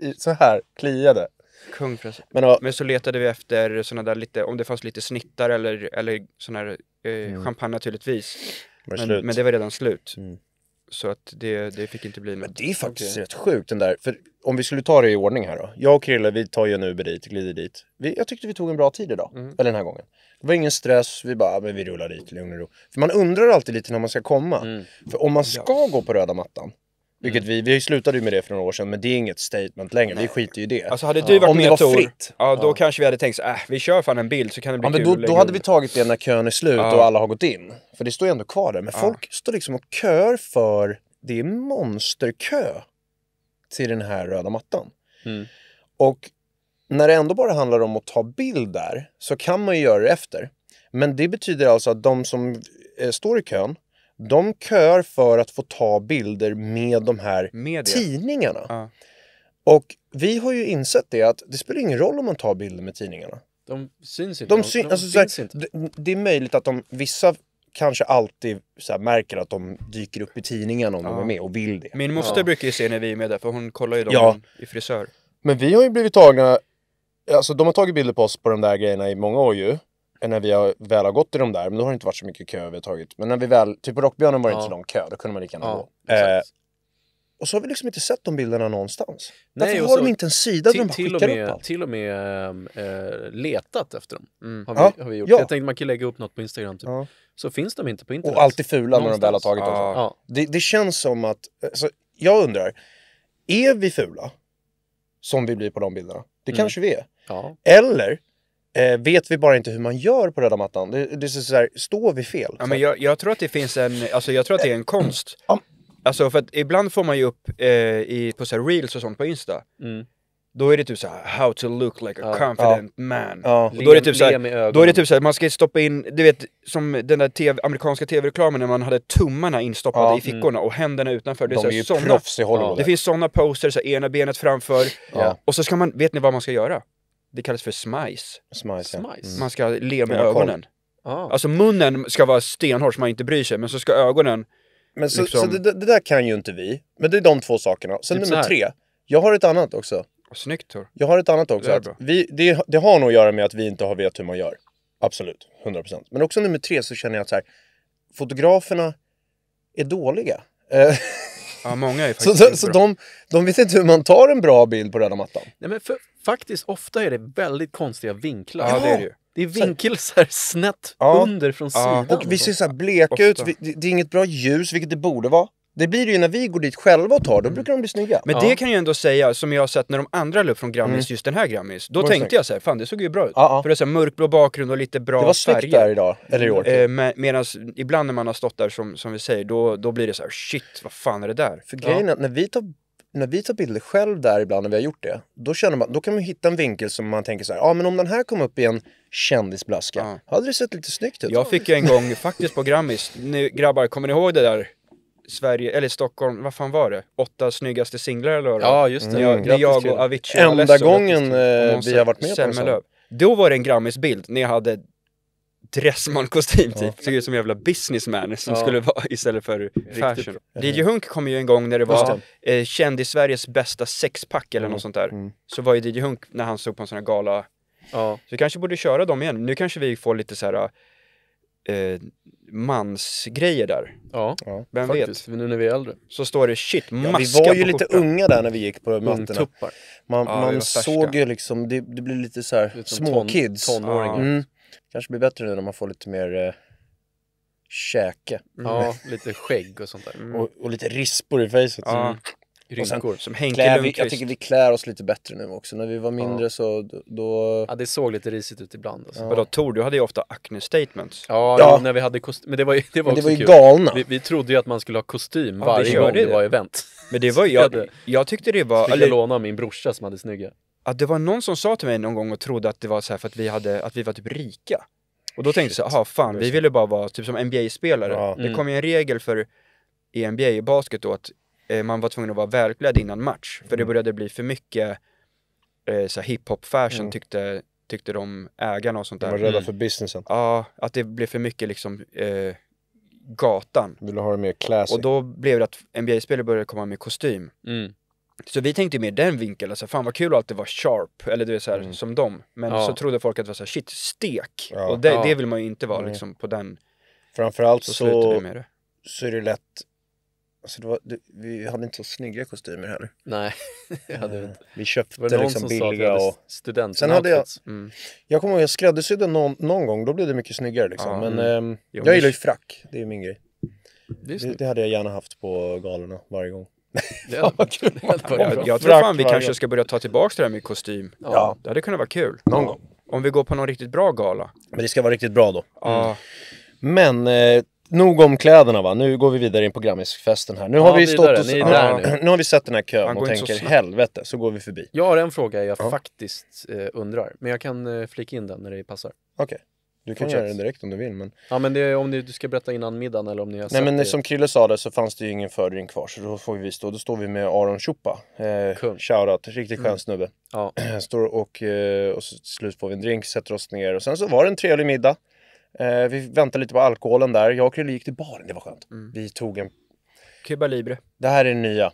I, så här, kliade. Kung Frasse. Men, och... Men så letade vi efter såna där lite, om det fanns lite snittar eller, eller sån här eh, mm. champagne naturligtvis. Men, men, men, det var redan slut. Mm. Så att det, det fick inte bli något. Men det är faktiskt okay. rätt sjukt den där. För om vi skulle ta det i ordning här då. Jag och Krille, vi tar ju en Uber dit, glider dit. Vi, jag tyckte vi tog en bra tid idag. Mm. Eller den här gången. Det var ingen stress, vi bara, men vi rullar dit i lugn och ro. För man undrar alltid lite när man ska komma. Mm. För om man ska ja. gå på röda mattan, vilket mm. vi, vi slutade ju med det för några år sedan, men det är inget statement längre, Nej. vi skiter ju i det. Alltså hade du ja. varit Om med det var Tor, fritt. Ja, då ja. kanske vi hade tänkt så äh, vi kör fan en bild så kan det bli ja, men kul. Då, då hade vi tagit det när kön är slut ja. och alla har gått in. För det står ju ändå kvar där. Men folk står liksom och kör för, det är monsterkö till den här röda mattan. Mm. Och när det ändå bara handlar om att ta bild där så kan man ju göra det efter. Men det betyder alltså att de som eh, står i kön, de kör för att få ta bilder med de här Media. tidningarna. Ja. Och vi har ju insett det att det spelar ingen roll om man tar bilder med tidningarna. De syns inte. De syn, de, alltså, såhär, inte. Det, är möjligt att de, vissa kanske alltid såhär, märker att de dyker upp i tidningarna om ja. de är med och vill det. Min moster ja. brukar ju se när vi är med där, för hon kollar ju dem ja. i frisör. Men vi har ju blivit tagna alltså de har tagit bilder på oss på de där grejerna i många år ju. När vi har, väl har gått i de där, men då har det inte varit så mycket kö överhuvudtaget. Men när vi väl, typ på Rockbjörnen var det ja. inte så lång kö, då kunde man lika gärna ja, gå. Eh, och så har vi liksom inte sett de bilderna någonstans. Nej, Därför har så, de inte en sida där de bara till skickar och med, upp allt. Till och med äh, letat efter dem. Mm. Har, vi, ja. har vi gjort. Ja. Jag tänkte man kan lägga upp något på Instagram. Typ. Ja. Så finns de inte på internet. Och alltid fula någonstans. när de väl har tagit ja. dem. Det, det, känns som att, alltså, jag undrar, är vi fula? Som vi blir på de bilderna. Det mm. kanske vi är. Ja. Eller eh, vet vi bara inte hur man gör på röda mattan? Det, det är så här, står vi fel? Ja, men jag, jag, tror att det finns en, alltså jag tror att det är en konst. Alltså för att ibland får man ju upp eh, i, på så här reels och sånt på Insta. Mm. Då är det typ såhär, how to look like a confident man. Och typ då är det typ såhär, typ så man ska stoppa in, du vet som den där TV, amerikanska tv-reklamen när man hade tummarna instoppade i fickorna mm. och händerna utanför. Det är, De är ju såna, proffs i Hollywood. Det finns såna poster, så här, ena benet framför. Och så ska man, vet ni vad man ska göra? det kallas för smice. Smice, ja. smice. Mm. Man ska le med ögonen. Ah. Alltså munnen ska vara stenhård så man inte bryr sig, men så ska ögonen... Men så, liksom... så det, det, där kan ju inte vi. Men det är de två sakerna. Sen typ nummer tre. Jag har ett annat också. Snyggt Tor. Jag har ett annat också. Det, vi, det, det, har nog att göra med att vi inte har vet hur man gör. Absolut, 100%. Men också nummer tre så känner jag att så här, fotograferna är dåliga. Eh, ja, många är faktiskt så, så, så de, de vet inte hur man tar en bra bild på röda mattan. Nej, men för, faktiskt ofta är det väldigt konstiga vinklar. Ja, det är det ju. Det är vinkelser snett ja. under från sidan. Och vi ser så här bleka ut, det är inget bra ljus, vilket det borde vara. Det blir det ju när vi går dit själva och tar, då mm. brukar de bli snygga. Men ja. det kan jag ändå säga, som jag har sett när de andra löp från Grammis, mm. just den här Grammis, då tänkte jag så här, fan det såg ju bra ut. Ja, ja. För det är så här mörkblå bakgrund och lite bra färger. Det var snyggt där idag, eller i år. Eh, typ. med, Medan ibland när man har stått där som, som vi säger, då, då blir det så här, shit vad fan är det där? För grejen är att när vi tar när vi tar bilder själv där ibland när vi har gjort det, då, känner man, då kan man hitta en vinkel som man tänker så här, ja ah, men om den här kom upp i en kändisblaska, ja. hade det sett lite snyggt ut? Jag fick ju en gång faktiskt på Grammis, nu grabbar, kommer ni ihåg det där? Sverige, eller Stockholm, vad fan var det? Åtta snyggaste singlar eller vad Ja just det, mm. jag, mm. när jag och Avicii Enda Alesso, gången eh, vi har varit med på en sån. Då var det en Grammis-bild, ni hade dressman-kostym typ. Såg ut som en jävla businessman som skulle vara istället för fashion. DJ Hunk kom ju en gång när det var eh, kändis-Sveriges bästa sexpack eller mm. något sånt där. Mm. Så var ju DJ Hunk när han såg på en sån här gala. Så vi kanske borde köra dem igen. Nu kanske vi får lite så här eh, mansgrejer där. Ja, Vem faktiskt. Vet? Nu när vi är äldre. Så står det shit, ja, Vi var ju lite unga där när vi gick på mötena. Man, ja, man såg ju liksom, det, det blev lite så här småkids. Ton, tonåringar. Mm. Kanske blir bättre nu när man får lite mer eh, käke. Mm. Ja, lite skägg och sånt där. Mm. Och, och lite rispor i fejset. Ja. Rynkor, som Henke klär, vi, Jag tycker vi klär oss lite bättre nu också. När vi var mindre ja. så då... Ja, det såg lite risigt ut ibland. Alltså. Ja. Vadå, Tor, du hade ju ofta acne statements. Ja, ja. när vi hade kostym. Men det var ju, det var, det var ju kul. galna. Vi, vi, trodde ju att man skulle ha kostym varje gång det var event. Men det var ju, jag, jag tyckte det var... fick jag låna av min brorsa som hade snygga att det var någon som sa till mig någon gång och trodde att det var så för att vi, hade, att vi var typ rika. Och då tänkte jag såhär, jaha fan, vi ville bara vara typ som NBA-spelare. Ja. Det kom ju en mm. regel för i NBA i basket då att eh, man var tvungen att vara välklädd innan match. För det mm. började bli för mycket eh, så hiphop-fashion mm. tyckte, tyckte de ägarna och sånt där. De var rädda mm. för businessen. Ja, att det blev för mycket liksom eh, gatan. Vill ha det mer classy. Och då blev det att NBA-spelare började komma med kostym. Mm. Så vi tänkte mer den vinkeln, alltså, fan vad kul att det var sharp, eller du vet såhär mm. som dem. Men ja. så trodde folk att det var såhär, shit, stek! Ja. Och det, ja. det, vill man ju inte vara mm. liksom på den. Framförallt så, så, med det. så är det lätt, alltså det var, det, vi hade inte så snygga kostymer heller. Nej, jag hade mm. inte. Vi köpte det var liksom billiga och... Student Sen hade jag, mm. jag kommer ihåg jag skräddarsydde någon, någon gång, då blev det mycket snyggare liksom. Men äm, mm. ehm, jag gillar ju frack, det är min grej. Det, det hade jag gärna haft på galorna varje gång ja, vad kul. Jag, jag tror fan vi kanske ska börja ta tillbaka det där med kostym. Ja. Det hade kunnat vara kul. Någon gång. Om vi går på någon riktigt bra gala. Men det ska vara riktigt bra då. Ja. Mm. Men eh, nog om kläderna va, nu går vi vidare in på Grammisfesten här. Nu har ja, vi stått och... nu. nu. har vi sett den här kön och tänker så helvete, så går vi förbi. Jag har en fråga jag ja. faktiskt eh, undrar, men jag kan eh, flika in den när det passar. Okej. Okay. Du kan göra det direkt om du vill men... Ja men det är om ni, du ska berätta innan middagen eller om ni har Nej men det. som Krille sa där så fanns det ju ingen fördrink kvar så då får vi stå, då står vi med Aron Chupa eh, Shoutout, riktigt skön mm. snubbe ja. Står och, eh, och så till slut får vi en drink, sätter oss ner och sen så var det en trevlig middag eh, Vi väntade lite på alkoholen där, jag och Krille gick till baren, det var skönt mm. Vi tog en... Cuba Libre Det här är den nya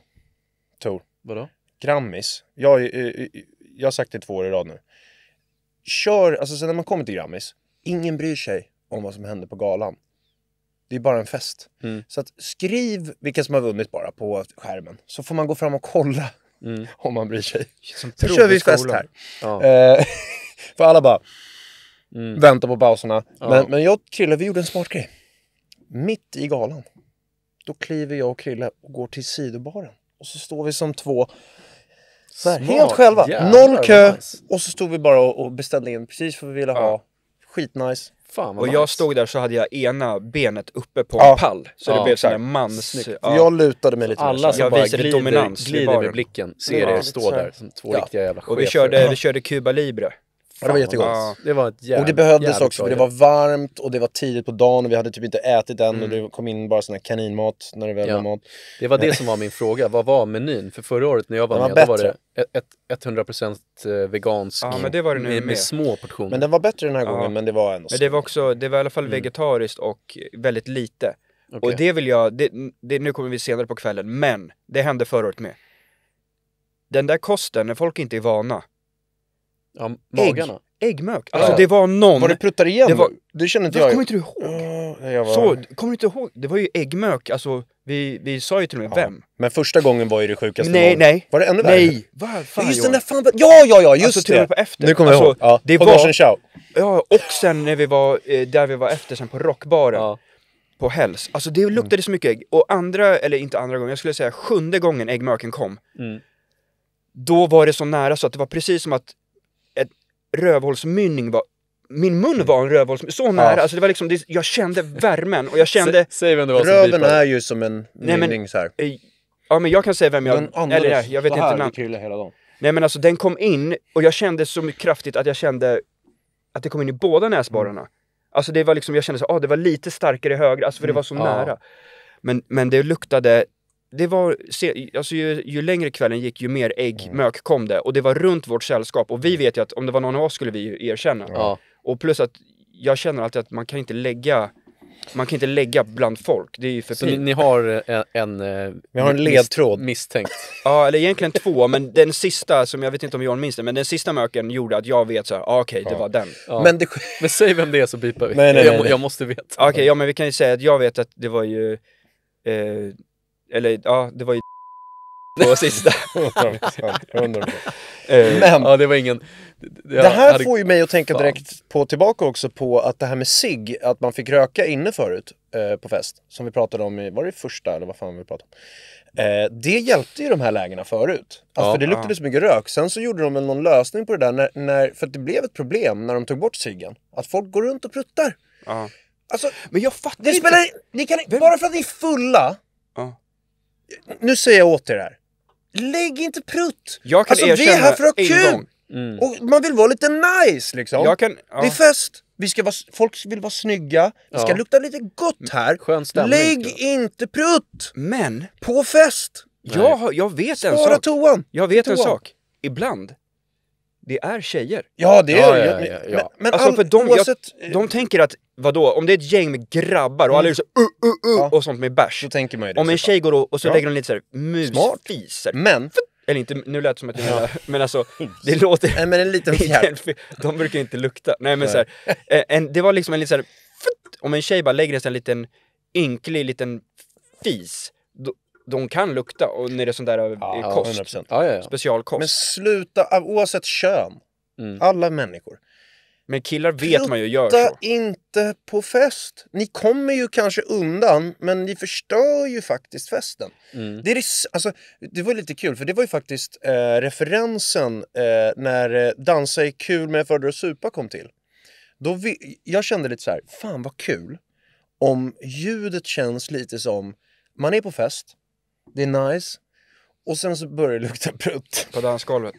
Tor Vadå? Grammis Jag, jag, eh, eh, jag har sagt det två år i rad nu Kör, alltså sen när man kommer till Grammis Ingen bryr sig om vad som händer på galan. Det är bara en fest. Mm. Så att skriv vilka som har vunnit bara på skärmen, så får man gå fram och kolla mm. om man bryr sig. Nu kör vi fest här. Ja. Eh, för alla bara mm. väntar på pauserna. Ja. Men, men jag och Krille, vi gjorde en smart grej. Mitt i galan, då kliver jag och Krille och går till sidobaren. Och så står vi som två så här, helt själva, Jävlar, noll kö. Nice. Och så stod vi bara och, och beställde in precis vad vi ville ja. ha skitnice. Fan, och jag stod där så hade jag ena benet uppe på ja. en pall, så ja, det blev såhär så mans... Ja. Jag lutade mig lite Alla som jag bara glider, dominans glider med blicken ser ja, er stå där som två riktiga jävla chefer. Och vi körde, vi körde Cuba Libre. Ja, det var jättegott. Ja. Det var ett jävligt, och det behövdes också för det var varmt och det var tidigt på dagen och vi hade typ inte ätit än mm. och det kom in bara sån här kaninmat när det väl ja. var mat. Det var det eh. som var min fråga, vad var menyn? För förra året när jag var, den med var då var det 100% eh, vegansk ja, men det var det nu med, med, med små portioner. Men den var bättre den här gången ja. men det var ändå Men det var också, det var i alla fall mm. vegetariskt mm. och väldigt lite. Okay. Och det vill jag, det, det, nu kommer vi senare på kvällen, men det hände förra året med. Den där kosten, när folk inte är vana, Ja, magarna. Ägg. Äggmök. Alltså ja. det var någon... Var det pruttar igen? Det, var... det känner inte jag. Kommer inte du ihåg? Uh, jag var... Så, kommer du inte ihåg? Det var ju äggmök, alltså vi, vi sa ju till och med ja. vem. Men första gången var ju det sjukaste Nej, gången. nej. Var det ännu värre? Nej. Varför? Just den där fan... Ja, ja, ja, just alltså, det! På efter. Nu kommer alltså, jag ihåg. Ja. Det var... Ciao. Ja, och sen när vi var, eh, där vi var efter sen på rockbaren. Ja. På Hells. Alltså det luktade mm. så mycket ägg. Och andra, eller inte andra gången, jag skulle säga sjunde gången äggmöken kom. Mm. Då var det så nära så att det var precis som att rövhålsmynning var min mun var en rövhålsmynning, så nära, ja. alltså det var liksom, det, jag kände värmen och jag kände... S säg vem det var som Röven är ju som en mynning såhär. Eh, ja men jag kan säga vem jag... Men Anders, eller, jag vet inte namn. hela dagen. Nej men alltså den kom in och jag kände så kraftigt att jag kände att det kom in i båda näsborrarna. Mm. Alltså det var liksom, jag kände så, ah, det var lite starkare i högra, alltså för det mm. var så mm. nära. Men, men det luktade det var, alltså ju, ju, längre kvällen gick ju mer äggmök mm. kom det och det var runt vårt sällskap och vi mm. vet ju att om det var någon av oss skulle vi ju erkänna. Ja. Och plus att jag känner alltid att man kan inte lägga man kan inte lägga bland folk, det är ju för Så ni, ni, har eh, en, en, eh, Vi har en ledtråd misstänkt. ja, eller egentligen två, men den sista som jag vet inte om Johan minns det, men den sista möken gjorde att jag vet såhär, ah, okej okay, det var den. Ja. Men, det... men säg vem det är så bipar vi. Nej, nej, nej, jag, jag, måste veta. Ah, okej, okay, ja men vi kan ju säga att jag vet att det var ju eh, eller ja, det var ju på sista. Eh, men, ja, det var ingen... Det, det här hade... får ju mig att tänka direkt på, tillbaka också på att det här med sig att man fick röka inne förut eh, på fest, som vi pratade om i, var det första eller vad fan vi pratade om? Eh, det hjälpte ju de här lägena förut. Alltså, ja, för det luktade ja. så mycket rök. Sen så gjorde de väl någon lösning på det där, när, när för att det blev ett problem när de tog bort ciggen. Att folk går runt och pruttar. Ja. Alltså, men jag fattar det inte. Spelar, det kan, bara för att ni är fulla nu säger jag åt er här. Lägg inte prutt! Jag kan alltså vi är här för att ha kul! Mm. Och man vill vara lite nice liksom. Kan, ja. Det är fest, vi ska vara, folk vill vara snygga, det ska lukta lite gott mm. här. Skön stämning, Lägg ja. inte prutt! Men... På fest! Jag, jag vet Spara en sak. Spara toan! Jag vet toan. en sak. Ibland det är tjejer. Ja, det är det. Men, oavsett... de tänker att, vadå, om det är ett gäng med grabbar och mm. alla är så uh, uh, uh, och sånt med bärs. Då tänker man ju det. Om en tjej går och, och så lägger hon lite såhär musfiser. Men... Eller inte, nu lät det som att jag menar, men alltså det låter... Nej men en liten fjärt. de brukar inte lukta. Nej men såhär, eh, det var liksom en liten såhär, om en tjej bara lägger en sån liten ynklig liten fis de kan lukta och när det är sån där eh, ja, kost. 100%. Ja, ja, ja. Specialkost. Men sluta, oavsett kön. Mm. Alla människor. Men killar vet Prutta man ju gör så. inte på fest. Ni kommer ju kanske undan, men ni förstör ju faktiskt festen. Mm. Det, är, alltså, det var lite kul, för det var ju faktiskt eh, referensen eh, när eh, Dansa är kul med föredrar och supa kom till. Då vi, jag kände lite så här, fan vad kul om ljudet känns lite som man är på fest, det är nice. Och sen så börjar det lukta prutt. På dansgolvet.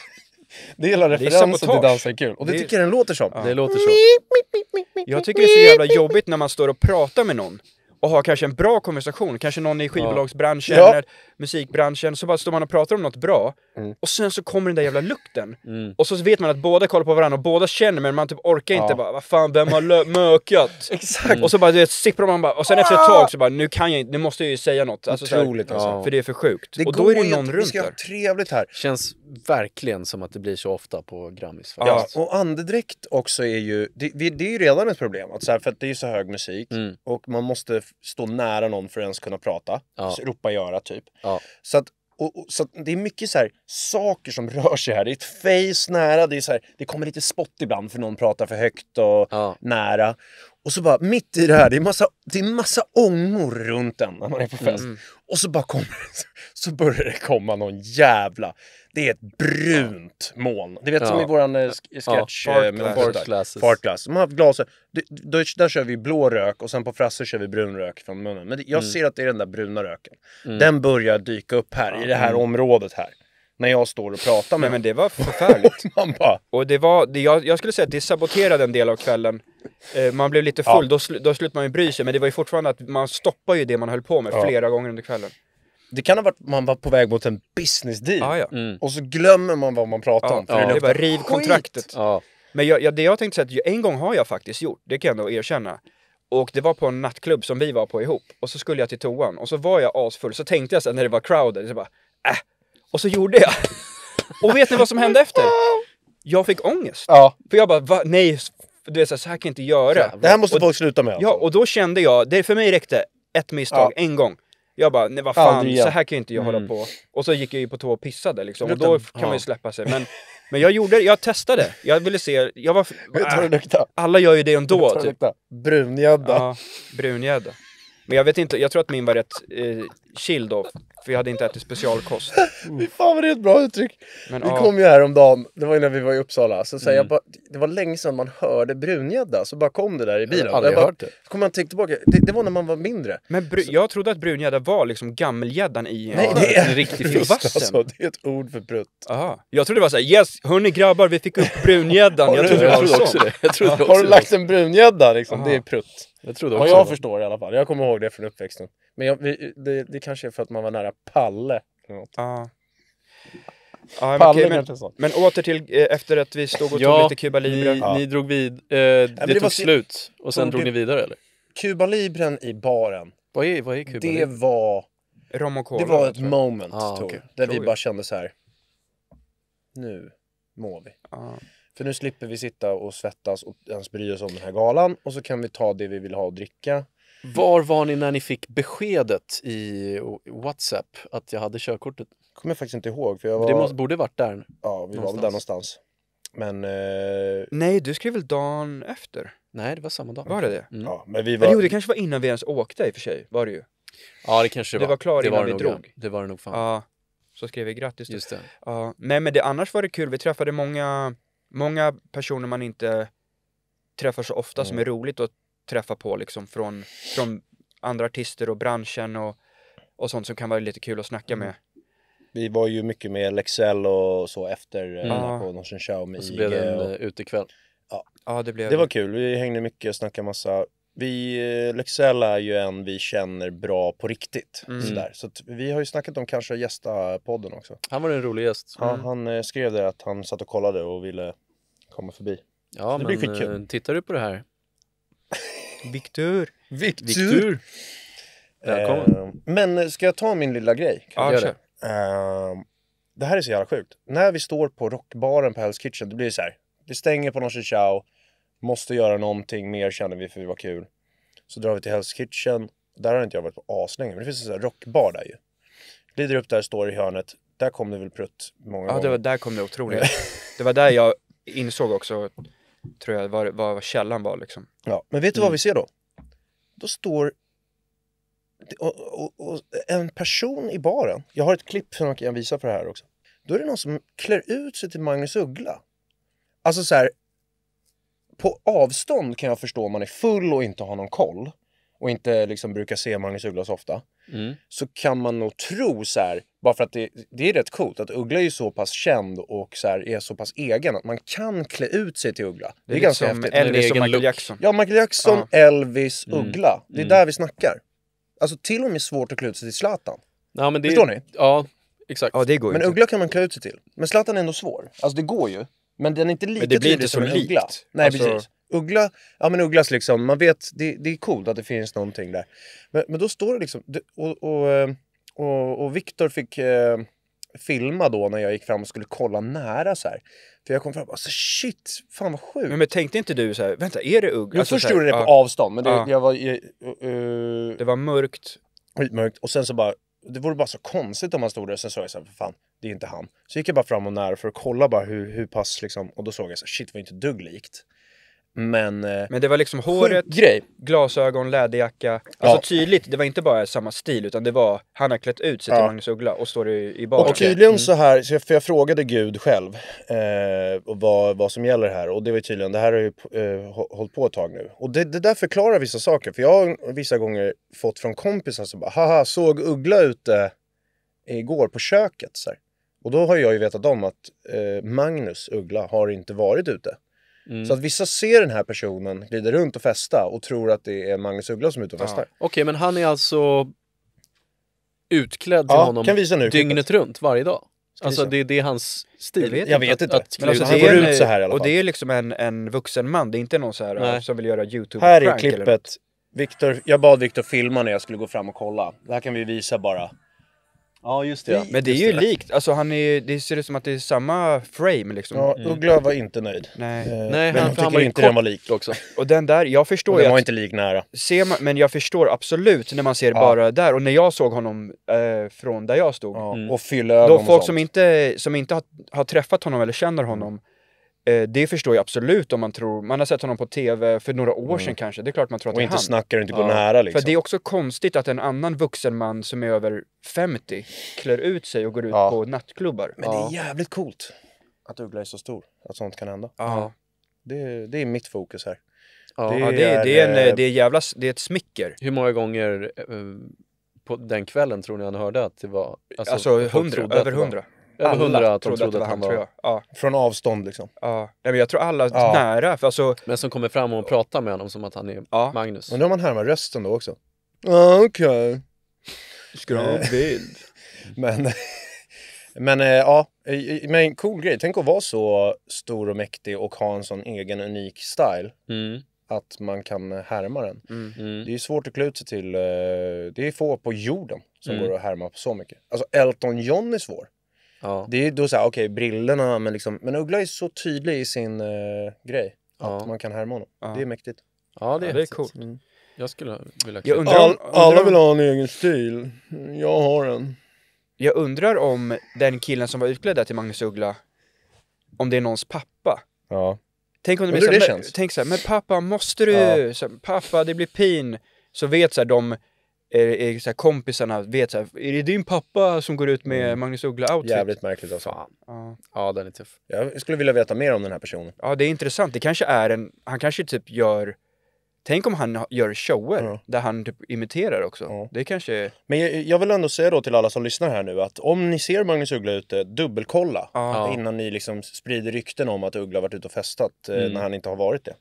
det är hela referensen till Dansa är kul. Och det, det tycker jag den låter som. Ja. Det låter så. Jag tycker det är så jävla jobbigt när man står och pratar med någon och har kanske en bra konversation, kanske någon i skivbolagsbranschen ja. eller musikbranschen, så bara står man och pratar om något bra, mm. och sen så kommer den där jävla lukten. Mm. Och så vet man att båda kollar på varandra, och båda känner men man typ orkar ja. inte bara, vad fan, vem har mökat? Exakt! Mm. Och så bara det sipprar man bara, och sen efter ett ah! tag så bara, nu kan jag inte, nu måste jag ju säga något. Alltså, Otroligt alltså. För det är för sjukt. Det och då är det någon runt där. Vi ska ha trevligt här. Känns verkligen som att det blir så ofta på Grammis Ja, och andedräkt också är ju, det, det, är ju redan ett problem, att så här, för att det är ju så hög musik, mm. och man måste stå nära någon för att ens kunna prata. Ja. Ropa göra typ. Ja. Så att och, och, så det är mycket så här, saker som rör sig här. Det är ett face nära, det, är så här, det kommer lite spott ibland för någon pratar för högt och ja. nära. Och så bara mitt i det här, det är massa, det är massa ångor runt en när man är på fest. Mm. Och så bara kommer så börjar det komma någon jävla... Det är ett brunt moln. Det vet ja. som i våran eh, sketch eh, med Fartglasses. Fartglass. De har haft glas... där, där kör vi blå rök och sen på Frasse kör vi brun rök från munnen. Men jag mm. ser att det är den där bruna röken. Mm. Den börjar dyka upp här, i det här mm. området här när jag står och pratar med Nej, men det var förfärligt. man bara... Och det var, det, jag, jag, skulle säga att det saboterade en del av kvällen. Eh, man blev lite full, ja. då, sl, då slutade man ju bry sig, men det var ju fortfarande att man stoppar ju det man höll på med ja. flera gånger under kvällen. Det kan ha varit man var på väg mot en business deal ah, ja. mm. och så glömmer man vad man pratar om. För det, det bara riv skit. kontraktet. Men jag, jag, det jag tänkte säga att en gång har jag faktiskt gjort, det kan jag nog erkänna. Och det var på en nattklubb som vi var på ihop. Och så skulle jag till toan och så var jag asfull. Så tänkte jag så när det var crowded, så bara, äh, och så gjorde jag. Och vet ni vad som hände efter? Jag fick ångest. Ja. För jag bara, va? nej, du vet, så här kan jag inte göra. Det här måste och, folk sluta med. alltså! Ja, och då kände jag, det för mig räckte ett misstag, ja. en gång. Jag bara, nej vad fan, Aldrig, ja. så här kan ju inte jag mm. hålla på. Och så gick jag ju på tå och pissade liksom. Och då kan man ju släppa sig. Men, men jag gjorde jag testade. Jag ville se, jag var... Vet Äh, alla gör ju det ändå. Typ. Brungädda. Ja, brungädda. Men jag vet inte, jag tror att min var rätt eh, chill då, för jag hade inte ätit specialkost. Mm. fan vad det är ett bra uttryck! Men, vi ah. kom ju häromdagen, det var ju när vi var i Uppsala, så, så mm. jag bara, det var länge sedan man hörde brungädda, så bara kom det där i bilen. Jag har aldrig jag bara, hört det. Så kom man tänka tillbaka, det, det, var när man var mindre. Men br- jag trodde att brungädda var liksom gammelgäddan i Nej, det är en riktig Alltså, det är ett ord för brutt. Aha. Jag trodde det var såhär, yes, hörni grabbar, vi fick upp brungäddan. jag trodde det var så. Har du lagt en brungädda liksom? Aha. Det är prutt. Jag trodde också Vad jag förstår i alla fall. Jag kommer ihåg det från uppväxten. Men jag, vi, det, det kanske är för att man var nära Palle. Eller något. Ah. Ja, men, okej, men, men, åter till eh, efter att vi stod och ja, tog lite Cuba Libre. Ni, ja. ni drog vid, eh, det, det, tog var, slut och sen drog ni vidare eller? Cuba Libren i baren. Vad är, vad är Cuba Det var... Rom och cola, det var ett moment ah, tog, okay. där Tror vi bara kände så här. Nu mår vi. Ah. För nu slipper vi sitta och svettas och ens bry oss om den här galan och så kan vi ta det vi vill ha och dricka. Var var ni när ni fick beskedet i Whatsapp att jag hade körkortet? kommer jag faktiskt inte ihåg. För jag var... Det måste, borde varit där. Ja, vi var väl där någonstans. Men... Eh... Nej, du skrev väl dagen efter? Nej, det var samma dag. Var det det? Mm. Ja, men vi var... Eller jo, det kanske var innan vi ens åkte i och för sig, var det ju. Ja, det kanske det var. Det var klar det innan vi nog, drog. Det var det nog fan. Ja, så skrev vi grattis. Just det. Ja, nej men det, annars var det kul. Vi träffade många, många personer man inte träffar så ofta mm. som är roligt att träffa på liksom från, från andra artister och branschen och, och sånt som kan vara lite kul att snacka mm. med. Vi var ju mycket med Lexell och så efter eh, mm. på Norsen Show med Och så IG blev det en eh, och... Eh, utekväll. Ja. ja, det blev det. var kul. Vi hängde mycket och snackade massa. Vi, Lexell är ju en vi känner bra på riktigt. Mm. Sådär. Så att vi har ju snackat om kanske att gästa podden också. Han var en rolig gäst. Ja, Mm. han skrev det att han satt och kollade och ville komma förbi. Ja, det men skitkul. tittar du på det här Viktor. Viktor. Eh, men ska jag ta min lilla grej? Kan ja, jag det? Eh, det här är så jävla sjukt. När vi står på rockbaren på Hell's Kitchen, det blir så här. Vi stänger på någon Chow, måste göra någonting mer känner vi för det var kul. Så drar vi till Hell's Kitchen. Där har inte jag varit på aslänge, men det finns en sån här rockbar där ju. Glider upp där, står i hörnet. Där kom det väl prutt många ja, gånger. Ja, där kom det otroligt. det var där jag insåg också tror jag, vad, vad källan var liksom. Ja, men vet du vad vi mm. ser då? Då står och, och, och en person i baren, jag har ett klipp som jag kan visa för det här också. Då är det någon som klär ut sig till Magnus Uggla. Alltså så här, på avstånd kan jag förstå om man är full och inte har någon koll och inte liksom brukar se Magnus Uggla så ofta. Mm. Så kan man nog tro så här, bara för att det, det är rätt coolt att Uggla är så pass känd och så här, är så pass egen att man kan klä ut sig till Uggla. Det är, det är ganska liksom häftigt. Elvis och Michael look. Jackson. Ja, Michael Jackson, ja. Elvis, mm. Uggla. Det är mm. där vi snackar. Alltså till och med svårt att klä ut sig till Zlatan. Ja, men det Förstår ni? Ja, exakt. Ja, det går men Uggla kan man klä ut sig till. Men Zlatan är ändå svår. Alltså det går ju. Men den är inte lika men det blir tydlig inte som likt. Uggla. Nej, alltså... precis. Uggla, ja men Ugglas liksom, man vet, det, det är coolt att det finns någonting där. Men, men då står det liksom, och, och eh, och, och Viktor fick eh, filma då när jag gick fram och skulle kolla nära så här. För jag kom fram och bara, alltså, shit, fan vad sjukt. Men, men tänkte inte du så här, vänta, är det ugg? Jag alltså, först gjorde det på ah, avstånd, men det, ah, jag var... Jag, uh, eh, eh, det var mörkt. Skitmörkt. Och sen så bara, det vore bara så konstigt om han stod där. och Sen såg jag så här, för fan, det är inte han. Så gick jag bara fram och nära för att kolla bara hur, hur pass liksom, och då såg jag så här, shit, var inte dugg likt. Men, eh, men det var liksom håret, grej. glasögon, läderjacka. Alltså ja. tydligt, det var inte bara samma stil utan det var, han har klätt ut sig till ja. Magnus Uggla och står i, i baren. Och tydligen mm. så här, för jag frågade Gud själv eh, vad, vad som gäller här och det var tydligen, det här har ju eh, hållit på ett tag nu. Och det, det där förklarar vissa saker, för jag har vissa gånger fått från kompisar som bara, haha såg Uggla ute igår på köket? Så här. Och då har jag ju vetat om att eh, Magnus Uggla har inte varit ute. Mm. Så att vissa ser den här personen glida runt och festa och tror att det är Magnus Uggla som är ute och festar. Ja. Okej, okay, men han är alltså utklädd till ja, honom kan visa nu, dygnet klippet. runt varje dag? Alltså det, det, är hans stil? Jag vet, jag vet inte. Att, att men alltså, han går ut så här i alla fall. Och det är liksom en, en vuxen man, det är inte någon så här Nej. som vill göra youtube Här är klippet. Viktor, jag bad Viktor filma när jag skulle gå fram och kolla. Det här kan vi visa bara. Ja, just det. Ja. Men det är ju likt. Alltså, han är, det ser ut som att det är samma frame liksom. Ja, Uggla mm. var inte nöjd. Nej. Eh, Nej, men han, han tycker han inte kort. den var lik också. Och den där, jag förstår och den ju var att, inte lik nära. Ser man, men jag förstår absolut när man ser ja. bara där. Och när jag såg honom eh, från där jag stod. Ja, mm. Och fylla ögon Då folk och sånt. som inte, som inte har, har träffat honom eller känner honom Eh, det förstår jag absolut om man tror, man har sett honom på tv för några år mm. sedan kanske, det är klart man tror att och det är han. Och inte snackar och inte går ja. nära liksom. För det är också konstigt att en annan vuxen man som är över 50 klär ut sig och går ut ja. på nattklubbar. Men det är jävligt coolt att Uggla är så stor, att sånt kan hända. Ja. Det, det är mitt fokus här. Ja, det, ja, det, är, det, är en, det, är jävla, det är ett smicker. Hur många gånger eh, på den kvällen tror ni han hörde att det var? Alltså, alltså hundra, alltså, över hundra. Över hundra att trodde, att, det var han, han var... Ja. Från avstånd liksom. Ja. Nej, men jag tror alla ja. nära. För alltså... Men som kommer fram och pratar med honom som att han är ja. Magnus. Men nu har man härmar rösten då också. Ah, Okej. Okay. bild. men, men eh, ja, men cool grej. Tänk att vara så stor och mäktig och ha en sån egen unik style. Mm att man kan härma den. Mm, mm. Det är svårt att klä ut sig till, eh, det är få på jorden som mm. går att härma på så mycket. Alltså Elton John är svår. Ja. Det är ju då såhär, okej, okay, brillorna, men liksom... Men Uggla är så tydlig i sin uh, grej att man kan härma honom. Ja. Det är mäktigt. Ja, det är, ja, det är coolt. Mm. Jag skulle vilja... Jag undrar om, alla vill ha en egen stil. Jag har en. Jag undrar om den killen som var utklädd där till Magnus Uggla, om det är någons pappa. Ja. Tänk om det blir såhär, tänk såhär, men pappa måste du? Ja. Så, pappa det blir pin. Så vet såhär de är, är så här, kompisarna vet så här, är det din pappa som går ut med mm. Magnus Uggla-outfit? Jävligt märkligt alltså. Ja. ja, den är tuff. Jag skulle vilja veta mer om den här personen. Ja, det är intressant. Det kanske är en, han kanske typ gör Tänk om han gör shower ja. där han typ imiterar också. Ja. Det kanske... Men jag, jag, vill ändå säga då till alla som lyssnar här nu att om ni ser Magnus Uggla ute, dubbelkolla ja. innan ni liksom sprider rykten om att Uggla varit ute och festat eh, mm. när han inte har varit det.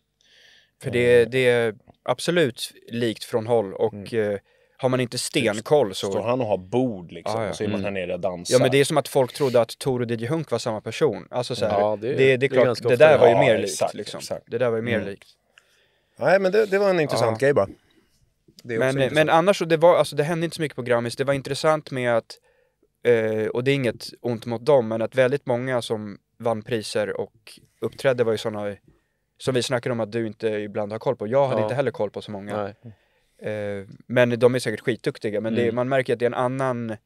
För det, eh. det är absolut likt från håll och mm. Eh, har man inte typ stenkoll så... Står han och har bord liksom, ah, ja. och så är man här mm. nere och dansar. Ja, men det är som att folk trodde att Tor och DJ Hunk var samma person. Alltså så här, ja, det, det, det, det är klart, det, där var ju mer likt exakt, liksom. Exakt. Det där var ju mer mm. likt. Nej, men det, det var en intressant grej bara. Men, men, annars så, det, var, alltså, det hände inte så mycket på Grammis. Det var intressant med att, eh, och det är inget ont mot dem, men att väldigt många som vann priser och uppträdde var ju sådana som vi snackade om att du inte ibland har koll på. Jag hade ja. inte heller koll på så många. Nej. Eh, men de är säkert skitduktiga, men mm. det, man märker att det är en annan,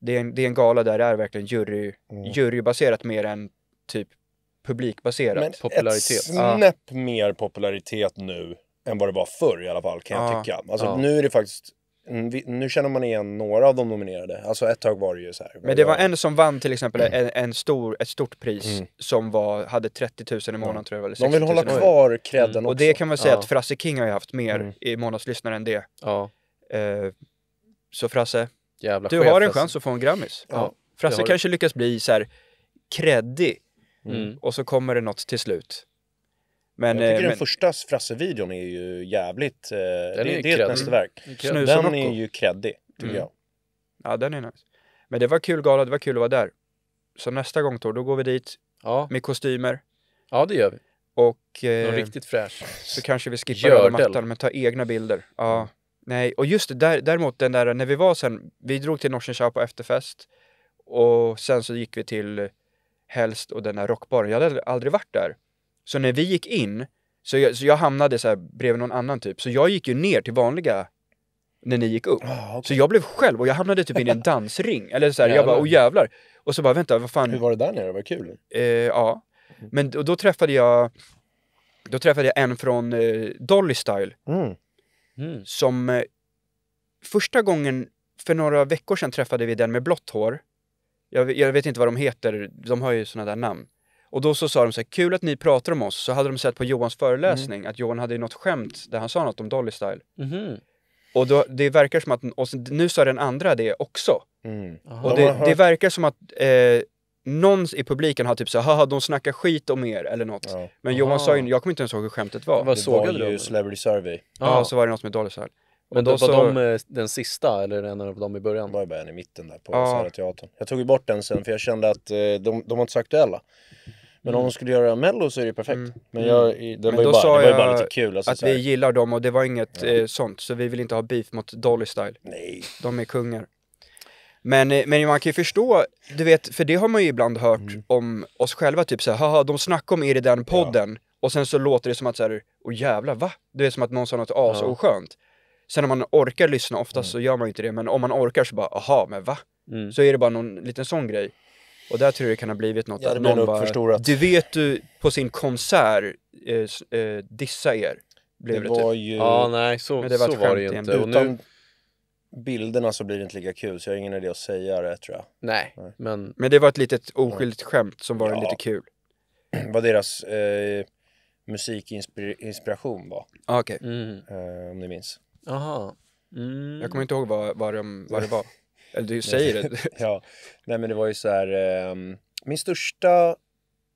det är en, det är en gala där det är verkligen jury, mm. jurybaserat mer än typ publikbaserat. Men popularitet. ett snäpp ah. mer popularitet nu än vad det var förr i alla fall kan ah. jag tycka. Alltså ah. nu är det faktiskt Mm, nu känner man igen några av de nominerade. Alltså ett tag var det ju så här. Men det var en som vann till exempel mm. en, en, stor, ett stort pris mm. som var, hade 30 000 i månaden mm. tror jag. Eller 60 de vill hålla kvar credden mm. också. Och det kan man säga ja. att Frasse King har ju haft mer mm. i månadslyssnare än det. Ja. Eh, så Frasse, Jävla du chef, har en alltså. chans alltså. att få en Grammis. Ja. Frasse kanske lyckas bli så här kreddig mm. och så kommer det något till slut. Men, jag tycker eh, men, den första Frasse-videon är ju jävligt... Eh, det, är det är ett mästerverk. Mm. Den är ju kreddig, tycker mm. jag. Ja, den är nice. Men det var kul gala, det var kul att vara där. Så nästa gång då, då går vi dit ja. med kostymer. Ja, det gör vi. Och... Eh, Någon riktigt fräsch. Så kanske vi skippar mattan, men tar egna bilder. Ja. Mm. Nej, och just det, där, däremot den där, när vi var sen, vi drog till Norsen Chow på efterfest och sen så gick vi till Helst och den där rockbaren. Jag hade aldrig varit där. Så när vi gick in, så jag, så jag hamnade så här bredvid någon annan typ, så jag gick ju ner till vanliga när ni gick upp. Oh, ah, okay. Så jag blev själv och jag hamnade typ in i en dansring. Eller så här, jag bara, åh jävlar. Och så bara, vänta, vad fan. Hur var det där nere? Var det kul? Eh, ja. Mm. Men och då träffade jag, då träffade jag en från eh, Dolly Style. Mm. Mm. Som eh, första gången, för några veckor sedan träffade vi den med blått hår. Jag, jag, vet inte vad de heter, de har ju sådana där namn. Och då så sa de så här, kul att ni pratar om oss. Så hade de sett på Johans mm. föreläsning mm. att Johan hade något skämt där han sa något om Dolly Style. Mm. Och då, det verkar som att, och nu sa den andra det också. Mm. Och det, det, verkar som att eh, någon i publiken har typ så haha de snackar skit om er eller något. Ja. Men Johan Aha. sa ju, jag kommer inte ens ihåg hur skämtet var. Det var ju Celebrity Survey. Ja, ah. så var det något med Dolly Style. Men då så... var de eh, den sista eller en av dem i början? Det var bara en i mitten där på ja. Södra Teatern. Jag tog ju bort den sen för jag kände att eh, de, de var inte så aktuella. Men om mm. de skulle göra Mello så är det ju perfekt. Mm. Men, jag, mm. det, Men var ju bara, det var ju bara lite kul. Alltså, att vi gillar dem och det var inget ja. Eh, sånt, så vi vill inte ha beef mot Dolly Style. Nej. De är kungar. Men, men man kan ju förstå, du vet, för det har man ju ibland hört mm. om oss själva, typ såhär, haha, de snackar om er i den podden, ja. och sen så låter det som att såhär, åh jävlar, va? Du vet som att någon sa något as ja. oskönt. Sen om man orkar lyssna, oftast mm. så gör man ju inte det, men om man orkar så bara, aha, men va? Mm. Så är det bara någon liten sån grej. Och där tror jag det kan ha blivit något, ja, att någon bara, du vet du på sin konsert eh, eh, dissa er. Blev det, det typ. var typ. ju... Ja, nej, så, men det var, så var det ju inte. Utan nu... bilderna så blir det inte lika kul, så jag har ingen idé att säga det tror jag. Nej, nej. men... Men det var ett litet oskyldigt skämt som var ja. lite kul. Vad deras eh, musikinspiration var. Ah, Okej. Okay. Mm. Eh, om ni minns. Aha. Mm. Jag kommer inte ihåg vad, vad, de, vad det var. Eller du säger det. ja, nej men det var ju så här. Eh, min största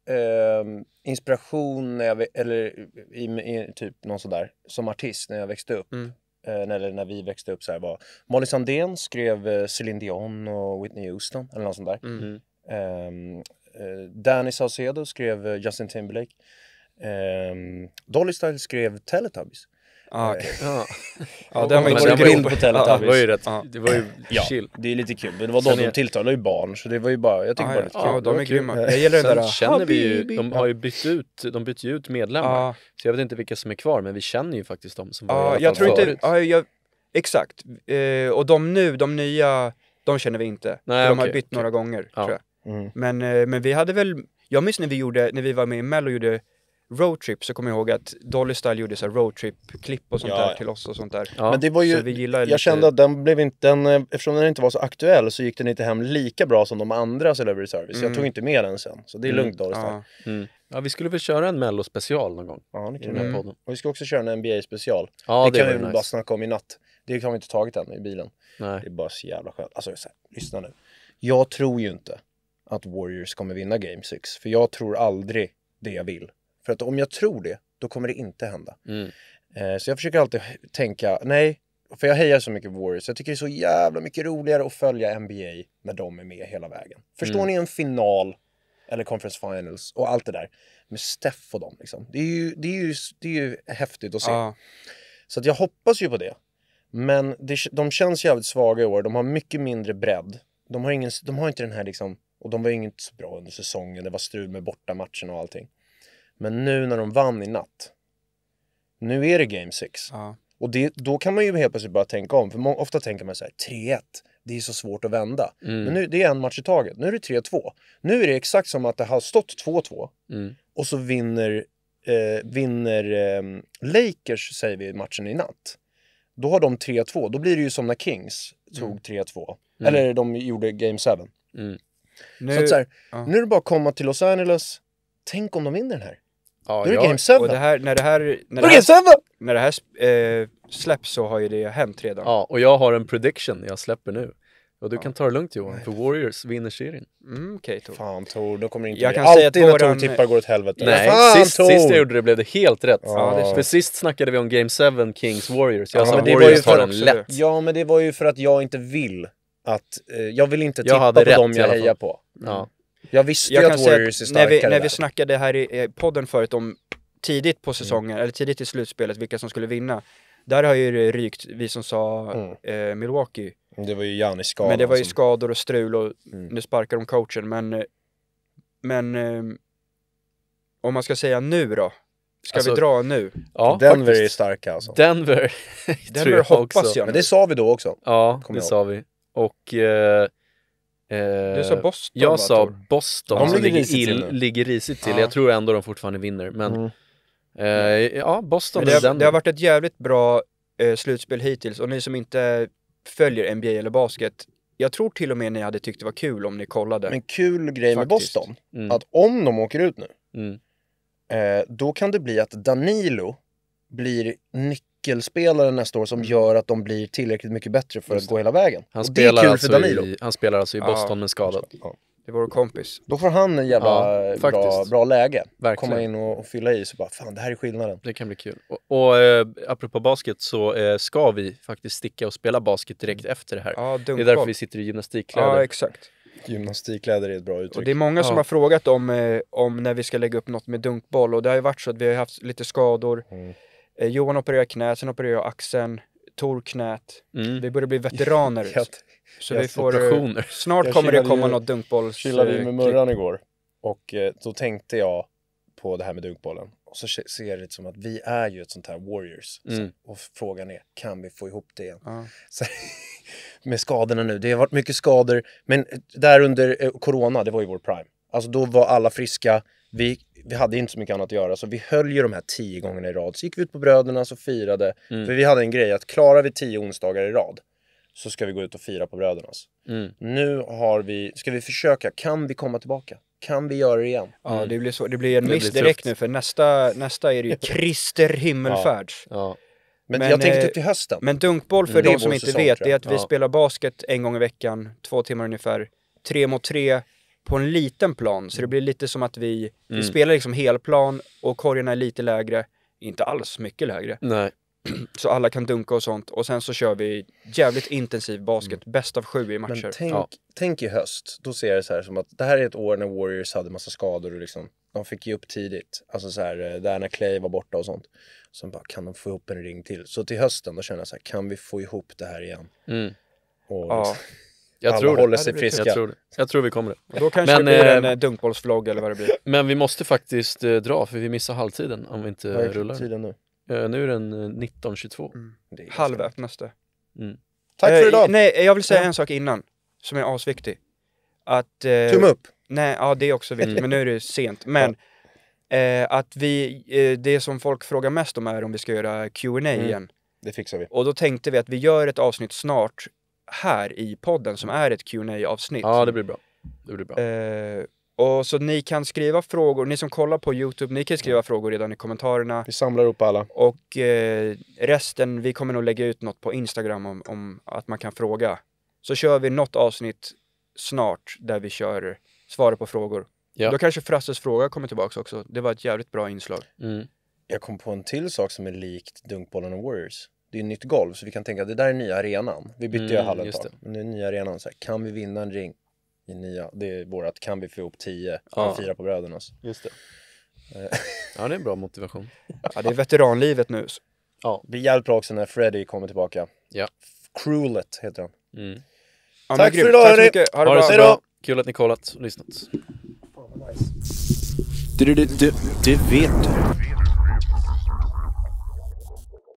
eh, inspiration när jag, eller i, i, typ någon sådär, som artist när jag växte upp. Mm. eller eh, när vi växte upp så här var Molly Sandén skrev eh, Céline Dion och Whitney Houston eller något sånt där. Mm. mm. Ehm, eh, Danny Saucedo skrev Justin Timberlake. Ehm, Dolly Style skrev Teletubbies. Ah, eh, okay. ja. ja, den var ju det grill på hotellet Det var ju rätt, ja. det var ju chill. ja, det är lite kul. Men det var de jag... tilltalade ju barn, så det var ju bara, jag tycker ah, bara lite ja, kul. Ja, de är grymma. Sen gillar där. känner vi ju, de har ju bytt ut, de bytte ju ut medlemmar. Ah. Så jag vet inte vilka som är kvar, men vi känner ju faktiskt de som var ah, jag tror förut. inte, ah, jag, Exakt. Eh, och de nu, de nya, de känner vi inte. Nej, de okay, har bytt okay. några gånger, tror jag. Mm. Men, eh, men vi hade väl, jag minns när vi gjorde, när vi var med i Mello och gjorde roadtrip så kommer jag ihåg att Dolly Style gjorde så roadtrip-klipp och sånt ja, där till oss och sånt där. Ja. Men det var ju, jag lite... kände att den blev inte, den, eh, eftersom den inte var så aktuell så gick den inte hem lika bra som de andra Celebrity Service. Mm. Jag tog inte med den sen, så det är mm. lugnt Dolly Style. Ja. Mm. ja. vi skulle väl köra en mello-special någon gång. Ja, det kan mm. podden. Och vi ska också köra en NBA-special. Ja, det, det kan vi nice. bara snacka om i natt. Det har vi inte tagit än i bilen. Nej. Det är bara så jävla skönt. Alltså, här, lyssna nu. Jag tror ju inte att Warriors kommer vinna Game 6, för jag tror aldrig det jag vill för att om jag tror det, då kommer det inte hända. Mm. Eh, så jag försöker alltid tänka, nej, för jag hejar så mycket Warriors. Jag tycker det är så jävla mycket roligare att följa NBA när de är med hela vägen. Förstår mm. ni en final eller conference finals och allt det där med Steff och dem liksom. Det är ju, det är ju, det är ju häftigt att se. Ah. Så att jag hoppas ju på det. Men det, de känns jävligt svaga i år. De har mycket mindre bredd. De har, ingen, de har inte den här liksom, och de var inte så bra under säsongen. Det var strul med bortamatchen och allting. Men nu när de vann i natt, nu är det game 6. Ja. Och det, då kan man ju helt plötsligt börja tänka om. För ofta tänker man så här, 3-1, det är så svårt att vända. Mm. Men nu, det är en match i taget. Nu är det 3-2. Nu är det exakt som att det har stått 2-2 mm. och så vinner, eh, vinner eh, Lakers, säger vi, matchen i natt. Då har de 3-2. Då blir det ju som när Kings tog 3-2. Mm. mm. Eller de gjorde Game 7. Mm. Nu, så att så ja. nu är det bara att komma till Los Angeles. Tänk om de vinner den här. Ja, nu är det Game 7. Och det här, när det här, när det här, när det här eh, släpps så har ju det hänt redan. Ja, och jag har en prediction jag släpper nu. Och du ja. kan ta det lugnt Johan, för Warriors vinner serien. Mm, okay, Tor. Fan Tor, då kommer inte jag kan Alltid säga att våran... när Tor tippar går åt helvete. Nej, Fan, sist, sist jag gjorde det blev det helt rätt. Ja, för sist snackade vi om Game 7, Kings Warriors. Jag ja, sa men Warriors tar den lätt. Ja, men det var ju för att jag inte vill att... Eh, jag vill inte jag tippa på rätt, dem jag hejar på. Mm. Ja. Jag visste jag ju att Warriors är starkare när vi, när vi snackade här i podden förut om tidigt på säsongen, mm. eller tidigt i slutspelet, vilka som skulle vinna. Där har ju det rykt, vi som sa mm. eh, Milwaukee. Det var ju Janis skador. Men det var ju skador och strul och mm. nu sparkar de coachen. Men, men eh, om man ska säga nu då? Ska alltså, vi dra nu? Ja, Denver faktiskt. är starka alltså. Denver, Denver jag hoppas också. jag nu. Men det sa vi då också. Ja, det sa vi. Och eh, Eh, du sa Boston Jag sa Tor? Boston, de som ligger risigt till, ligger risigt till. Ja. Jag tror ändå de fortfarande vinner, men mm. eh, ja, Boston men det, är den. Det har varit ett jävligt bra eh, slutspel hittills och ni som inte följer NBA eller basket, jag tror till och med ni hade tyckt det var kul om ni kollade. Men kul grej med Boston, mm. att om de åker ut nu, mm. eh, då kan det bli att Danilo blir nyckeln nyckelspelare nästa år som mm. gör att de blir tillräckligt mycket bättre för att gå hela vägen. Han och det är kul alltså för Danilo. I, han spelar alltså i Boston ja. men skadad. Ja. Det är vår kompis. Då får han en jävla ja, bra, bra läge. Verkligen. Komma in och, och, fylla i så bara, fan det här är skillnaden. Det kan bli kul. Och, och eh, apropå basket så eh, ska vi faktiskt sticka och spela basket direkt mm. efter det här. Ja, det är därför vi sitter i gymnastikkläder. Ja, exakt. Gymnastikkläder är ett bra uttryck. Och det är många som ja. har frågat om, eh, om när vi ska lägga upp något med dunkboll och det har ju varit så att vi har haft lite skador. Mm. Eh, Johan opererar knät, sen opererar jag axeln, Tor knät. Mm. Vi börjar bli veteraner. jag, så jag vi får, eh, snart jag kommer det komma ju, något dunkbolls... Jag chillade eh, med Murran igår och eh, då tänkte jag på det här med dunkbollen. Och så ser jag det som att vi är ju ett sånt här warriors. Mm. Så, och frågan är, kan vi få ihop det igen? Ah. Så, med skadorna nu, det har varit mycket skador. Men eh, där under eh, corona, det var ju vår prime. Alltså då var alla friska vi, vi hade inte så mycket annat att göra så vi höll ju de här tio gångerna i rad. Så gick vi ut på Bröderna och firade. Mm. För vi hade en grej att klarar vi tio onsdagar i rad så ska vi gå ut och fira på Brödernas. Mm. Nu har vi, ska vi försöka, kan vi komma tillbaka? Kan vi göra det igen? Ja, mm. det blir, så, det blir en miss direkt nu för nästa, nästa är det ju Krister himmelfärds. Ja. Ja. Men, men, jag tänkte eh, till hösten. Men dunkboll för mm. de som inte vet, det är att vi ja. spelar basket en gång i veckan, två timmar ungefär, tre mot tre, på en liten plan, så det mm. blir lite som att vi, mm. vi spelar liksom helplan och korgarna är lite lägre, inte alls mycket lägre. Nej. Så alla kan dunka och sånt och sen så kör vi jävligt intensiv basket, mm. bäst av sju i matcher. Men tänk, ja. tänk i höst, då ser jag det så här som att det här är ett år när Warriors hade massa skador och liksom de fick ge upp tidigt. Alltså så här, eh, där när Clay var borta och sånt. Så bara, kan de få ihop en ring till? Så till hösten då känner jag så här, kan vi få ihop det här igen? Mm. Och ja. Liksom. Jag alla tror håller det. sig friska. Jag tror, det. jag tror vi kommer det. då kanske men, det blir eh, en eh, dunkbollsvlogg eller vad det blir. Men vi måste faktiskt eh, dra för vi missar halvtiden om vi inte vad är rullar. tiden nu? Eh, nu är den 19.22. Eh, mm. Halv öppnas det. Mm. Tack för eh, idag! nej, jag vill säga ja. en sak innan som är asviktig. Att... Tumme upp! Nej, ja det är också viktigt, mm. men nu är det sent. Men ja. att vi, det som folk frågar mest om är om vi ska göra Q&A mm. igen. Det fixar vi. Och då tänkte vi att vi gör ett avsnitt snart här i podden som är ett qa avsnitt Ja, det blir bra. Det blir bra. Eh, och så ni kan skriva frågor, ni som kollar på Youtube, ni kan skriva frågor redan i kommentarerna. Vi samlar upp alla. Och eh, resten, vi kommer nog lägga ut något på Instagram om, om att man kan fråga. Så kör vi något avsnitt snart där vi kör svara på frågor. Ja. Då kanske Frasses fråga kommer tillbaka också. Det var ett jävligt bra inslag. Mm. Jag kom på en till sak som är likt Dunkbollen och Warriors det är nytt golv så vi kan tänka att det där är nya arenan. Vi bytte mm, ju hall ett tag. Men det är nya arenan. Så här, kan vi vinna en ring i nya? Det är vårat. Kan vi få ihop tio? och ja. fira på brödernas? Just det. Eh. ja, det är en bra motivation. ja, det är veteranlivet nu. Ja. Det hjälper också när Freddy kommer tillbaka. Ja. Cruelet heter han. Mm. Ja, Tack för idag hörni! Ha det, ha det så bra! Kul att ni kollat och lyssnat. Du, du, du, du vet du.